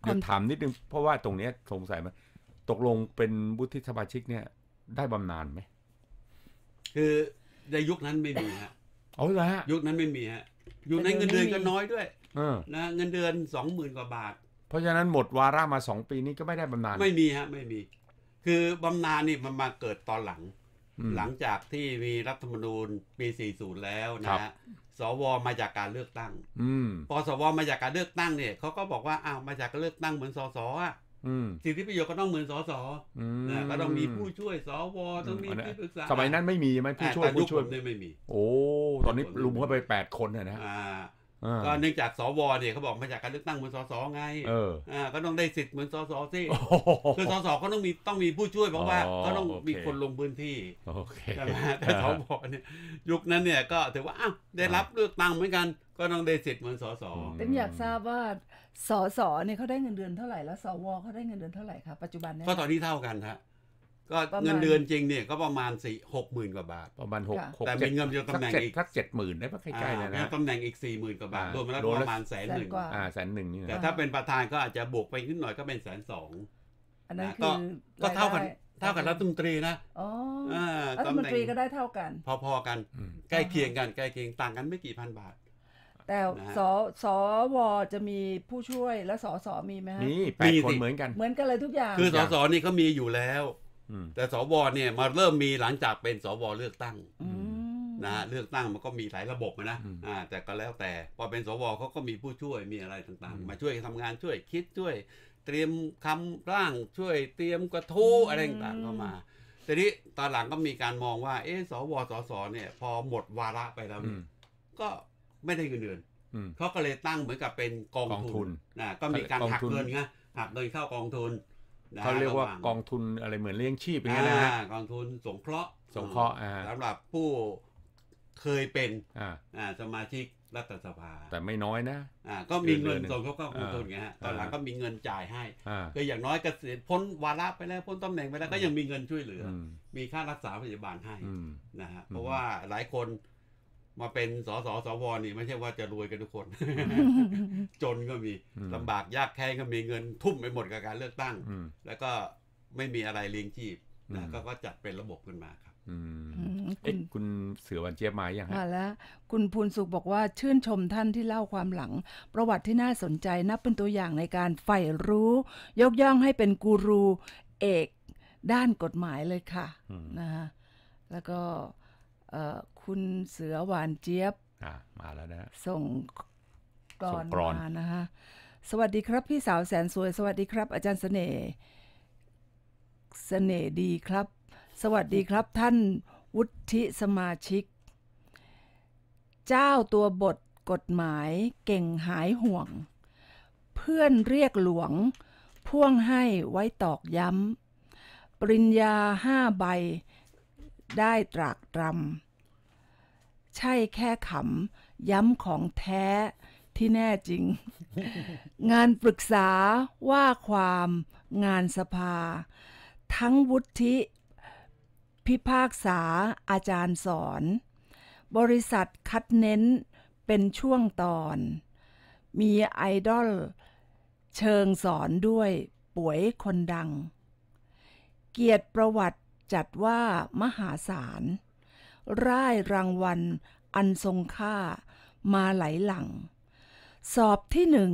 เดี๋ยวถามนิดนึง เพราะว่าตรงเนี้ยสงสัยมันตกลงเป็นวุฒิสมาชิกเนี่ย ได้บำนาญไหมคือ ในยุคนั้นไม่มีฮะเอาละฮะ ยุคนั้นไม่มีฮะอยู่ในเงินเดือนก็น้อยด้วยนะเงินเดือนสองหมื่นกว่าบาท เพราะฉะนั้นหมดวาระมาสองปีนี้ก็ไม่ได้บำนาญไม่มีฮะ ไม่มี คือบำนาญนี่มันมาเกิดตอนหลังหลังจากที่มีรัฐธรรมนูญปี 40 แล้วนะฮะสวมาจากการเลือกตั้งอพอสวมาจากการเลือกตั้งเนี่ยเขาก็บอกว่าอ้าวมาจากการเลือกตั้งเหมือนสสอ่ะสิทธิประโยชน์ก็ต้องเหมือนสสนะ ก็ต้องมีผู้ช่วยสวต้องมีที่ปรึกษา สมัยนั้นไม่มีใช่ไหมผู้ช่วยผู้ช่วยไม่มี โอ้ตอนนี้ลุมเข้าไปแปดคนนะนะก็เนื่องจากสวเนี่ยเขาบอกมาจากการเลือกตั้งเหมือนสสไงอ่าก็ต้องได้สิทธิ์เหมือนสสสิ คือสสก็ต้องมีต้องมีผู้ช่วยเพราะว่าก็ต้องมีคนลงพื้นที่แต่สวเนี่ยยุคนั้นเนี่ยก็ถือว่าอ้าวได้รับเลือกตั้งเหมือนกัน ก็ต้องได้สิทธิ์เหมือนสสเ็มอยากทราบว่าสอสอเนี่ยเขาได้เงินเดือนเท่าไหร่แล้วสวเขาได้เงินเดือนเท่าไหร่คะปัจจุบันเนี่ยก็ตอนที่เท่ากันฮะก็รเงินเดือนจริงเนี่ยก็ประมาณสี่หกหมื่นกว่าบาทประมาณหกหกแต่มีเงินเดือนตำแหน่งอีกสักเจ็ดหมื่นได้ปะใกล้ๆเลยนะตำแหน่งอีกสี่หมื่นกว่าบาทรวมแล้วประมาณแสนหนึ่งแอ่าแสนหนึ่งนี่แต่ถ้าเป็นประธานก็อาจจะบวกไปนิดหน่อยก็เป็นแสนสองนะก็ก็เท่ากัน เท่ากับรัฐมนตรีนะอ๋อรัฐมนตรีก็ได้เท่ากัน พอๆกันใกล้เคียงกัน ใกล้เคียงต่างกันไม่กี่พันบาทแต่สสวจะมีผู้ช่วยและสสมีไหมฮะมีแปดมีคนเหมือนกัน เหมือนกันเลยทุกอย่าง คือสสนี่เขามีอยู่แล้วอแต่สวเนี่ยมาเริ่มมีหลังจากเป็นสวเลือกตั้งนะฮะเลือกตั้งมันก็มีหลายระบบนะอ่า แต่ก็แล้วแต่พอเป็นสวเขาก็มีผู้ช่วยมีอะไรต่างๆ มาช่วยทำงานช่วยคิดช่วย เตรียมคำร่างช่วยเตรียมกระทู้อะไรต่างๆเข้ามาทีนี้ตอนหลังก็มีการมองว่า เอ๊สวสสเนี่ย พอหมดวาระไปแล้วก็ไม่ได้เงินเดือนเขาก็เลยตั้งเหมือนกับเป็นกองทุน นะ ก็มีการหักเงินไงหักเงินเข้ากองทุน เขาเรียกว่ากองทุนอะไรเหมือนเลี้ยงชีพอย่างเงี้ยนะฮะกองทุน สงเคราะห์ สงเคราะห์สำหรับผู้เคยเป็นสมาชิกรัฐสภา แต่ไม่น้อยนะก็มีเงินสงเคราะห์กองทุนไงฮะตอนหลังก็มีเงินจ่ายให้ ก็อย่างน้อยเกษียณพ้นวาระไปแล้ว พ้นตำแหน่งไปแล้ว ก็ยังมีเงินช่วยเหลือ มีค่ารักษาพยาบาลให้นะฮะ เพราะว่าหลายคนมาเป็นสสสวนี่ไม่ใช่ว่าจะรวยกันทุกคน จนก็มีลำบากยากแค้นก็มีเงินทุ่มไปหมดกับการเลือกตั้ง แล้วก็ไม่มีอะไรเลี้ยงชีพนะก็จัดเป็นระบบขึ้นมาครับเอ๊ะ คุณเสือวันเจี๊ยบมาอย่างไรมาแล้ว คุณภูนสุขบอกว่า ชื่นชมท่านที่เล่าความหลัง ประวัติที่น่าสนใจนับเป็นตัวอย่างในการใฝ่รู้ ยกย่องให้เป็นกูรูเอก ด้านกฎหมายเลยค่ะนะฮะแล้วก็คุณเสือหวานเจี๊ยบมาแล้วนะส่งกรอนรอนมานะคะสวัสดีครับพี่สาวแสนสวย สวัสดีครับอาจารย์เสน่ห์เสน่ห์ดีครับ สวัสดีครับท่านวุฒิสมาชิก เจ้าตัวบทกฎหมายเก่งหายห่วง เพื่อนเรียกหลวงพ่วงให้ไว้ตอกย้ำปริญญาห้าใบได้ตรากตรำใช่แค่ขำ ย้ำของแท้ที่แน่จริง งานปรึกษาว่าความงานสภา ทั้งวุฒิพิพากษาอาจารย์สอน บริษัทคัดเน้นเป็นช่วงตอน มีไอดอล เชิงสอนด้วยป่วยคนดัง เกียรติประวัติจัดว่ามหาศาลร่ายรางวัล อันทรงค่า มาไหลหลัง สอบที่หนึ่ง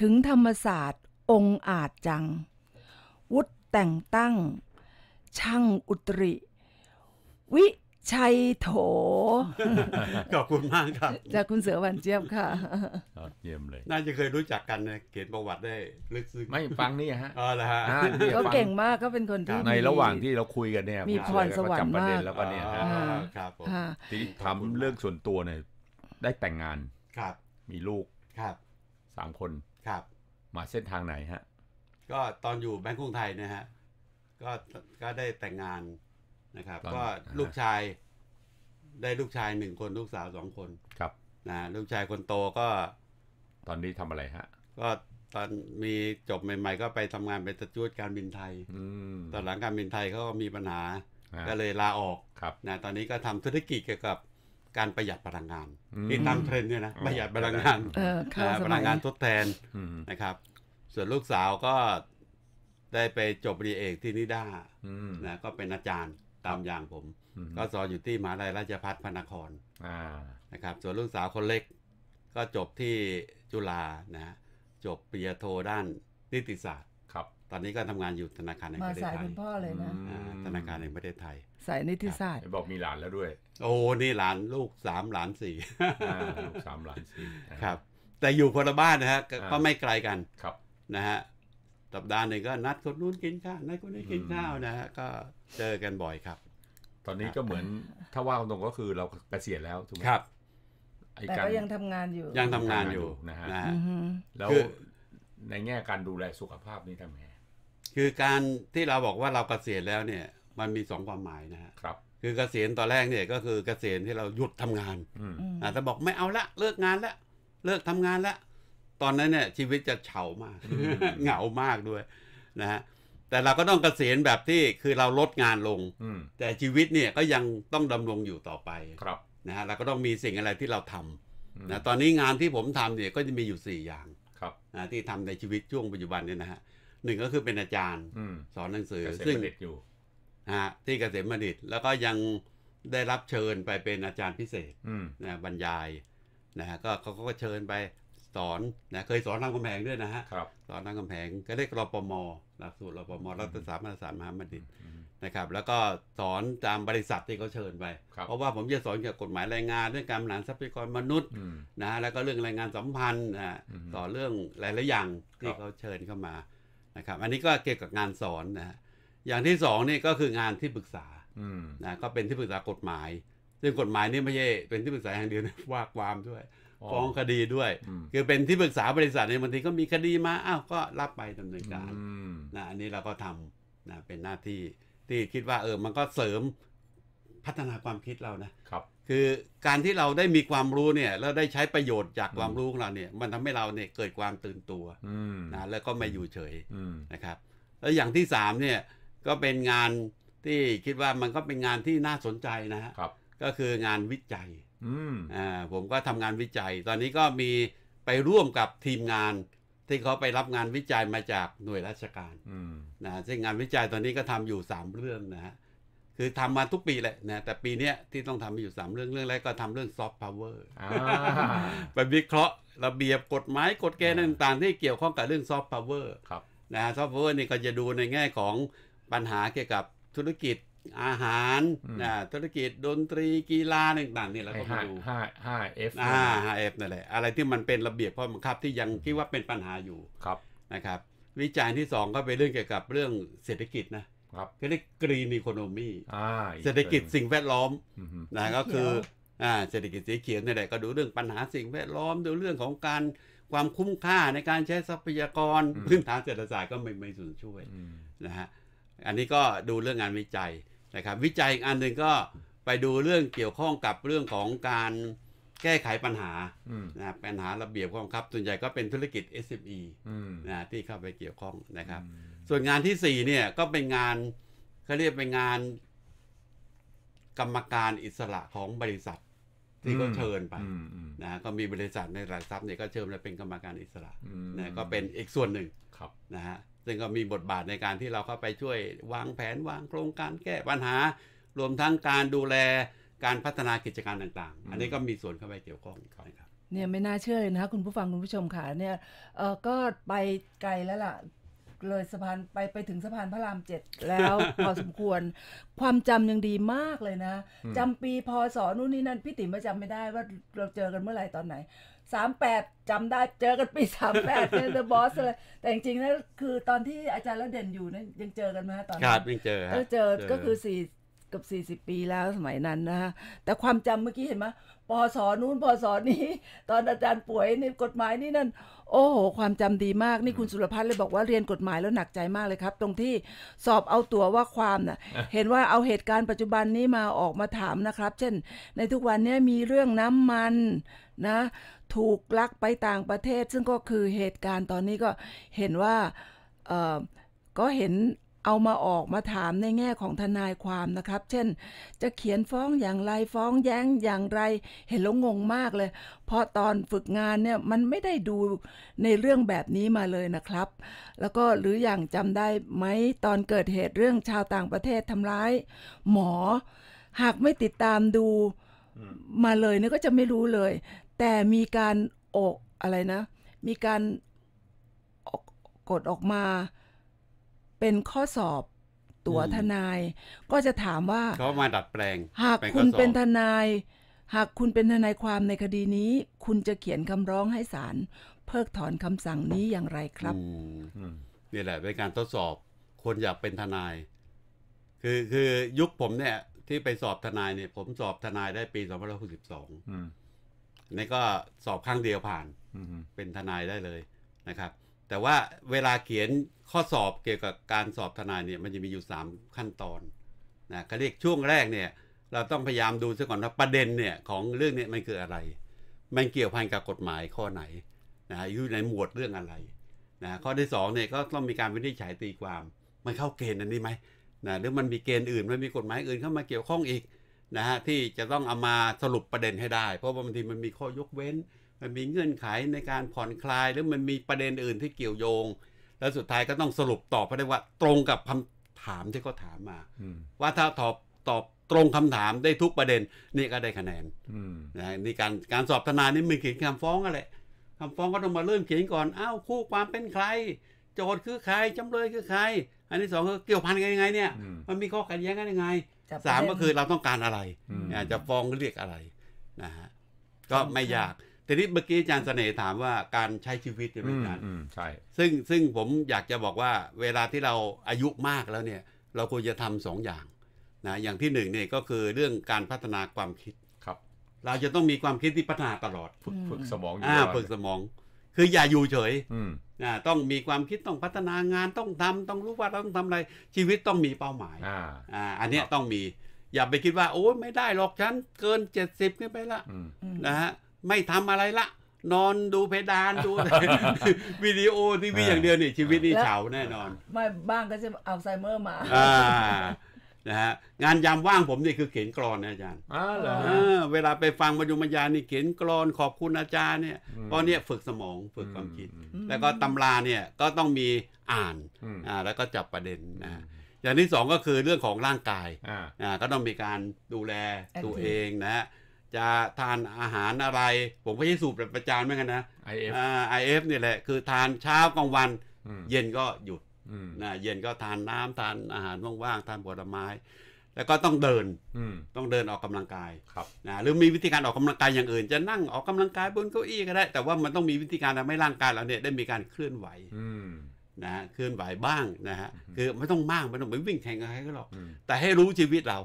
ถึงธรรมศาสตร์องค์อาจจัง วุฒิแต่งตั้ง ช่างอุตริ วิชัยโถ ขอบคุณมากครับจากคุณเสือวันเจี๊ยบค่ะเยี่ยมเลย น่าจะเคยรู้จักกันนะเขียนประวัติได้ลึกซึ้ง ไม่ฟังนี่ฮะอ๋อเหรอฮะ ก็เก่งมากก็เป็นคนที่ในระหว่างที่เราคุยกันเนี่ย มีพรสวรรค์มากแล้วก็เนี่ยครับผมทีทำเรื่องส่วนตัวเนี่ยได้แต่งงานครับ มีลูกครับสามคนครับ มาเส้นทางไหนฮะ ก็ตอนอยู่แบงก์กรุงไทยนะฮะก็ก็ได้แต่งงานนะครับก็ลูกชาย ได้ลูกชายหนึ่งคนลูกสาวสองคนครับนะลูกชายคนโตก็ตอนนี้ทำอะไรฮะก็ตอนมีจบใหม่ ๆ ก็ไปทำงานเป็นตจวดการบินไทยอตอนหลังการบินไทยเขาก็มีปัญหาก็เลยลาออกนะตอนนี้ก็ทำธุรกิจเกี่ยวกับการประหยัดพลังงานที่ตามเทรนด์เนี่ยนะประหยัดพลังงานพลังงานทดแทนนะครับ ส่วนลูกสาวก็ได้ไปจบรีเอกที่นิด้านะก็เป็นอาจารย์ตามอย่างผม ก็สอนอยู่ที่มหาลัยราชพัฒพระนครนะครับส่วนลูกสาวคนเล็ก ก็จบที่จุฬานะจบปริญญาโทด้านนิติศาสตร์ ครับ ตอนนี้ก็ทำงานอยู่ธนาคารแห่งประเทศไทยมาสายคุณพ่อเลยนะธนาคารแห่งประเทศไทยสายนิติศาสตร์บอกมีหลานแล้วด้วย โอ้นี่หลานลูกสามหลานสี่ลูกสามหลานสี่ครับ แต่อยู่คนละบ้านนะฮะก็ไม่ไกลกันครับนะฮะสัปดาห์หนึ่งก็นัดคนนู้นกินข้าวนัดคนนี้กินข้าวนะฮะก็เจอกันบ่อยครับ ตอนนี้ก็เหมือนถ้าว่าตรงก็คือเราเกษียณแล้วถูกไหมครับแต่ก็ยังทำงานอยู่ ยังทำงานอยู่นะฮะแล้วในแง่การดูแลสุขภาพนี่ทำไง คือการที่เราบอกว่าเราเกษียณแล้วเนี่ย มันมีสองความหมายนะฮะครับ คือเกษียณตอนแรกเนี่ย ก็คือเกษียณที่เราหยุดทำงานอ่าแต่บอกไม่เอาละเลิกงานละเลิกทำงานละ ตอนนั้นเนี่ยชีวิตจะเฉามาก เหงามากด้วย นะฮะแต่เราก็ต้องเกษียณแบบที่คือเราลดงานลงแต่ชีวิตเนี่ยก็ยังต้องดำรงอยู่ต่อไปครับนะฮะเราก็ต้องมีสิ่งอะไรที่เราทำนะตอนนี้งานที่ผมทำเนี่ยก็จะมีอยู่4อย่างครับนะที่ทำในชีวิตช่วงปัจจุบันเนี่ยนะฮะหนึ่งก็คือเป็นอาจารย์สอนหนังสือซึ่งอยู่นะฮะ ที่เกษมบัณฑิตแล้วก็ยังได้รับเชิญไปเป็นอาจารย์พิเศษนะบรรยายนะฮะก็เขาก็เชิญไปสอนนะเคยสอนทางกำแพงด้วยนะฮะสอนทางกำแพงก็ได้กรปมหลักสูตรรปมรัฐศาสตร์มหาศารมหาบัณฑิตนะครับ แล้วก็สอนตามบริษัทที่เขาเชิญไป เพราะว่าผมจะสอนเกี่ยวกับกฎหมายแรงงานเรื่องการบริหารทรัพยากรมนุษย์นะฮะแล้วก็เรื่องแรงงานสัมพันธ์นะ่อเรื่องหลายๆอย่างที่เขาเชิญเข้ามานะครับ อันนี้ก็เกี่ยวกับงานสอนนะอย่างที่สองนี่ก็คืองานที่ปรึกษานะก็เป็นที่ปรึกษากฎหมาย ซึ่งกฎหมายนี่ไม่ใช่เป็นที่ปรึกษาอย่างเดียวนะว่าความด้วยฟ้องคดีด้วย คือเป็นที่ปรึกษาบริษัทในบางทีก็มีคดีมาอ้าวก็รับไปดำเนินการนะอันนี้เราก็ทำนะเป็นหน้าที่ที่คิดว่าเออมันก็เสริมพัฒนาความคิดเรานะครับคือการที่เราได้มีความรู้เนี่ยแล้วได้ใช้ประโยชน์จากความรู้ของเราเนี่ย มันทำให้เราเนี่ยเกิดความตื่นตัวนะแล้วก็ไม่อยู่เฉยนะครับ แล้วอย่างที่สามเนี่ยก็เป็นงานที่คิดว่ามันก็เป็นงานที่น่าสนใจนะฮะก็คืองานวิจัยอ่าผมก็ทำงานวิจัย ตอนนี้ก็มีไปร่วมกับทีมงานที่เขาไปรับงานวิจัยมาจากหน่วยราชการนะซึ่งงานวิจัยตอนนี้ก็ทำอยู่ 3 เรื่องนะฮะคือทำมาทุกปีแหละนะแต่ปีนี้ที่ต้องทำอยู่ 3 เรื่องเรื่องแรกก็ทำเรื่องซอฟต์พาวเวอร์ไปวิเคราะห์ ระเบียบกฎหมายกฎเกณฑ์ต่างๆ ที่เกี่ยวข้องกับเรื่องซอฟต์พาวเวอร์นะซอฟต์พาวเวอร์นี่ก็จะดูในแง่ของปัญหาเกี่ยวกับธุรกิจอาหารนะธุรกิจดนตรีกีฬาต่างๆนี่เราก็มาดูห้าห้าเอฟห้าห้าเอฟนั่นแหละ อะไรที่มันเป็นระเบียบข้อบังคับ ที่ยังคิดว่าเป็นปัญหาอยู่ ครับนะครับวิจัยที่สองก็เป็นเรื่องเกี่ยวกับเรื่องเศรษฐกิจนะ ครับเรียกกรีนอีโคโนมีเศรษฐกิจสิ่งแวดล้อมนะก็คืออ่าเศรษฐกิจสีเขียวนี่แหละก็ดูเรื่องปัญหาสิ่งแวดล้อมดูเรื่องของการความคุ้มค่าในการใช้ทรัพยากรพื้นฐานเศรษฐศาสตร์ก็ไม่ไม่ส่วนช่วยนะฮะอันนี้ก็ดูเรื่องงานวิจัยนะครับวิจัยอีกอันหนึ่งก็ไปดูเรื่องเกี่ยวข้องกับเรื่องของการแก้ไขปัญหานะปัญหาระเบียบความครับ ส่วนใหญ่ก็เป็นธุรกิจ SME นะที่เข้าไปเกี่ยวข้องนะครับ ส่วนงานที่ 4 เนี่ยก็เป็นงานเขาเรียกเป็นงาน กรรมการอิสระของบริษัท ที่ก็เชิญไปนะก็มีบริษัทในหลายทรัพย์เนี่ยก็เชิญมาเป็นกรรมการอิสระนะก็เป็นอีก ส่วนหนึ่งนะฮะซึ่งก็มีบทบาทในการที่เราเข้าไปช่วยวางแผนวางโครงการแก้ปัญหา รวมทั้งการดูแลการพัฒนากิจการต่าง ๆ อันนี้ก็มีส่วนเข้าไปเกี่ยวข้องครับเนี่ยไม่น่าเชื่อเลยนะคะคุณผู้ฟังคุณผู้ชมค่ะเนี่ยเออก็ไปไกลแล้วล่ะ เลยสะพานไปไปถึงสะพานพระรามเจ็ดแล้วพอสมควรความจำยังดีมากเลยนะจำปีพศนู่นนี่นั่นพี่ติ๋มมาจำไม่ได้ว่าเราเจอกันเมื่อไหร่ตอนไหนสามแปดจำได้เจอกันปีสามแป็นเดอะบอสเลยแต่จริงๆนั้นคือตอนที่อาจารย์แล้วเด่นอยู่นั้นยังเจอกันไหมตอนนั้นคร่ยังเจอครับเจอก็คือสี่กับสสี่ิบปีแล้วสมัยนั้นนะฮะแต่ความจำเมื่อกี้เห็นไหมปอสอนู้นปอสอนี้ ตอนอาจารย์ป่วยในกฎหมายนี่นั่น โอ้โห ความจำดีมากนี่คุณสุรพัฒน์เลยบอกว่าเรียนกฎหมายแล้วหนักใจมากเลยครับ ตรงที่สอบเอาตัวว่าความนะ่ะเห็นว่าเอาเหตุการณ์ปัจจุบันนี้มาออกมาถามนะครับ เช่นในทุกวันนี้มีเรื่องน้ำมันนะถูกลักไปต่างประเทศซึ่งก็คือเหตุการณ์ตอนนี้ก็เห็นว่าก็เห็นเอามาออกมาถามในแง่ของทนายความนะครับ เช่นจะเขียนฟ้องอย่างไรฟ้องแย้งอย่างไรเห็นแล้วงงมากเลย เพราะตอนฝึกงานเนี่ย มันไม่ได้ดูในเรื่องแบบนี้มาเลยนะครับ แล้วก็หรืออย่างจำได้ไหมตอนเกิดเหตุเรื่องชาวต่างประเทศทำร้าย หมอหากไม่ติดตามดูมาเลยเนี่ยก็จะไม่รู้เลยแต่มีการออกอะไรนะ มีการกดออกมาเป็นข้อสอบตัวทนาย ก็จะถามว่าเขามาดัดแปลงหากคุณเป็นทนาย หากคุณเป็นทนายความในคดีนี้ คุณจะเขียนคำร้องให้ศาลเพิกถอนคำสั่งนี้อย่างไรครับนี่แหละเป็นการทดสอบคนอยากเป็นทนาย คือคือยุคผมเนี่ย ที่ไปสอบทนายเนี่ย ผมสอบทนายได้ปี2562นี่ก็สอบครั้งเดียวผ่านเป็นทนายได้เลยนะครับ แต่ว่าเวลาเขียนข้อสอบเกี่ยวกับการสอบทนายเนี่ยมันจะมีอยู่ 3 ขั้นตอนนะเขาเรียกช่วงแรกเนี่ย เราต้องพยายามดูซะก่อนว่าประเด็นเนี่ย ของเรื่องเนี่ยมันคืออะไร มันเกี่ยวพันกับกฎหมายข้อไหนนะอยู่ในหมวดเรื่องอะไรนะข้อที่ 2 เนี่ยก็ต้องมีการวินิจฉัยตีความมันเข้าเกณฑ์อันนี้ไหมนะหรือมันมีเกณฑ์อื่นมันมีกฎหมายอื่น เข้ามาเกี่ยวข้องอีกนะฮะที่จะต้องเอามาสรุปประเด็นให้ได้ เพราะว่าบางทีมันมีข้อยกเว้น มันมีเงื่อนไขในการผ่อนคลาย หรือมันมีประเด็นอื่นที่เกี่ยวโยง แล้วสุดท้ายก็ต้องสรุปตอบให้ได้ว่าตรงกับคำถามที่เขาถามมาว่าถ้าตอบตอบตรงคำถามได้ทุกประเด็น นี่ก็ได้คะแนนนะนี่การการสอบทนายนี่มีเขียนคำฟ้องอะไรคำฟ้องก็ต้องมาเริ่มเขียนก่อนอ้าวคู่ความเป็นใครโจทย์คือใครจำเลยคือใครอันที่สองคือเกี่ยวพันกันยังไงเนี่ยมันมีข้อขัดแย้งกันยังไงสามก็คือเราต้องการอะไร จะฟ้องเรียกอะไร นะฮะก็ไม่ยากทีนี้เมื่อกี้อาจารย์เสน่ห์ถามว่าการใช้ชีวิตใช่ไหมอาจารใช่ซึ่งซึ่งผมอยากจะบอกว่า เวลาที่เราอายุมากแล้วเนี่ย เราควรจะทำสองอย่างนะอย่างที่หนึ่งเนี่ยก็คือเรื่องการพัฒนาความคิดครับ เราจะต้องมีความคิดที่พัฒนาตลอด ฝึกสมองอยู่ฝึกสมอง คืออย่าอยู่เฉยนะต้องมีความคิดต้องพัฒนางานต้องทำต้องรู้ว่า ต้องทำอะไรชีวิตต้องมีเป้าหมายอ่าอ่าอันนี้ต้องมีอย่าไปคิดว่าโอ้ยไม่ได้หรอกฉัน เกินเ70ขึ้นไปละนะฮะไม่ทำอะไรละ นอนดูเพดานดูวิดีโอทีวีอย่างเดียวนี่ชีวิตนี่เฉาแน่นอน ไม่บ้างก็จะอัลไซเมอร์มานะฮะงานยามว่างผมนี่คือเขียนกรอนนะอาจารย์อ๋อเหรอเวลาไปฟังบรรยุมยานนี่เขียนกรอนขอบคุณอาจารย์เนี่ยก็เนี่ยฝึกสมองฝึกความคิด แล้วก็ตำราเนี่ยก็ต้องมีอ่านอ่าแล้วก็จับประเด็นนะอย่างที่สองก็คือเรื่องของร่างกายอ่าก็ต้องมีการดูแลตัวเองนะจะทานอาหารอะไร ผมก็ใช่สูตรประจานเหมือนกันนะ IF อ่า IF เนี่ยแหละคือทานเช้ากลางวันเย็นก็หยุดนะเย็นก็ทานน้ำทานอาหารว่างๆทานผลไม้แล้วก็ต้องเดินต้องเดินออกกำลังกายนะหรือมีวิธีการออกกำลังกายอย่างอื่น จะนั่งออกกำลังกายบนเก้าอี้ก็ได้ แต่ว่ามันต้องมีวิธีการทำให้ร่างกายเราเนี่ยได้มีการเคลื่อนไหวนะเคลื่อนไหวบ้างนะฮะคือไม่ต้องมากไม่ต้องไปวิ่งแข่งอะไรก็หรอกแต่ให้รู้ชีวิตเรา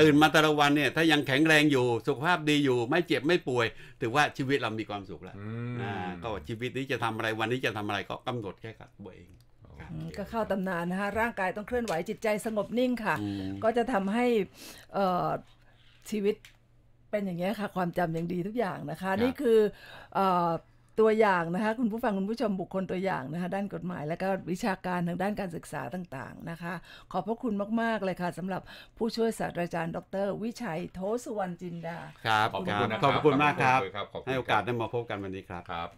ตื่นมาแต่ละวันเนี่ยถ้ายังแข็งแรงอยู่สุขภาพดีอยู่ ไม่เจ็บไม่ป่วย ถือว่าชีวิตเรามีความสุขแล้วก็ชีวิตนี้จะทำอะไรวันนี้จะทำอะไรก็กำหนดแค่กับตัวเองก็เข้าตำนานนะคะร่างกายต้องเคลื่อนไหวจิตใจสงบนิ่งค่ะก็จะทำให้ชีวิตเป็นอย่างเงี้ยค่ะความจำยังดีทุกอย่างนะคะ นี่คือตัวอย่างนะคะคุณผู้ฟังคุณผู้ชมบุคคลตัวอย่างนะคะด้านกฎหมาย และก็วิชาการทางด้านการศึกษาต่างๆนะคะขอบพระคุณมากๆเลยค่ะสำหรับผู้ช่วยศาสตราจารย์ดร วิชัยโทสุวรรณจินดาครับขอบคุณครับขอบคุณมากครับ ให้โอกาสได้มาพบกันวันนี้ครับครับ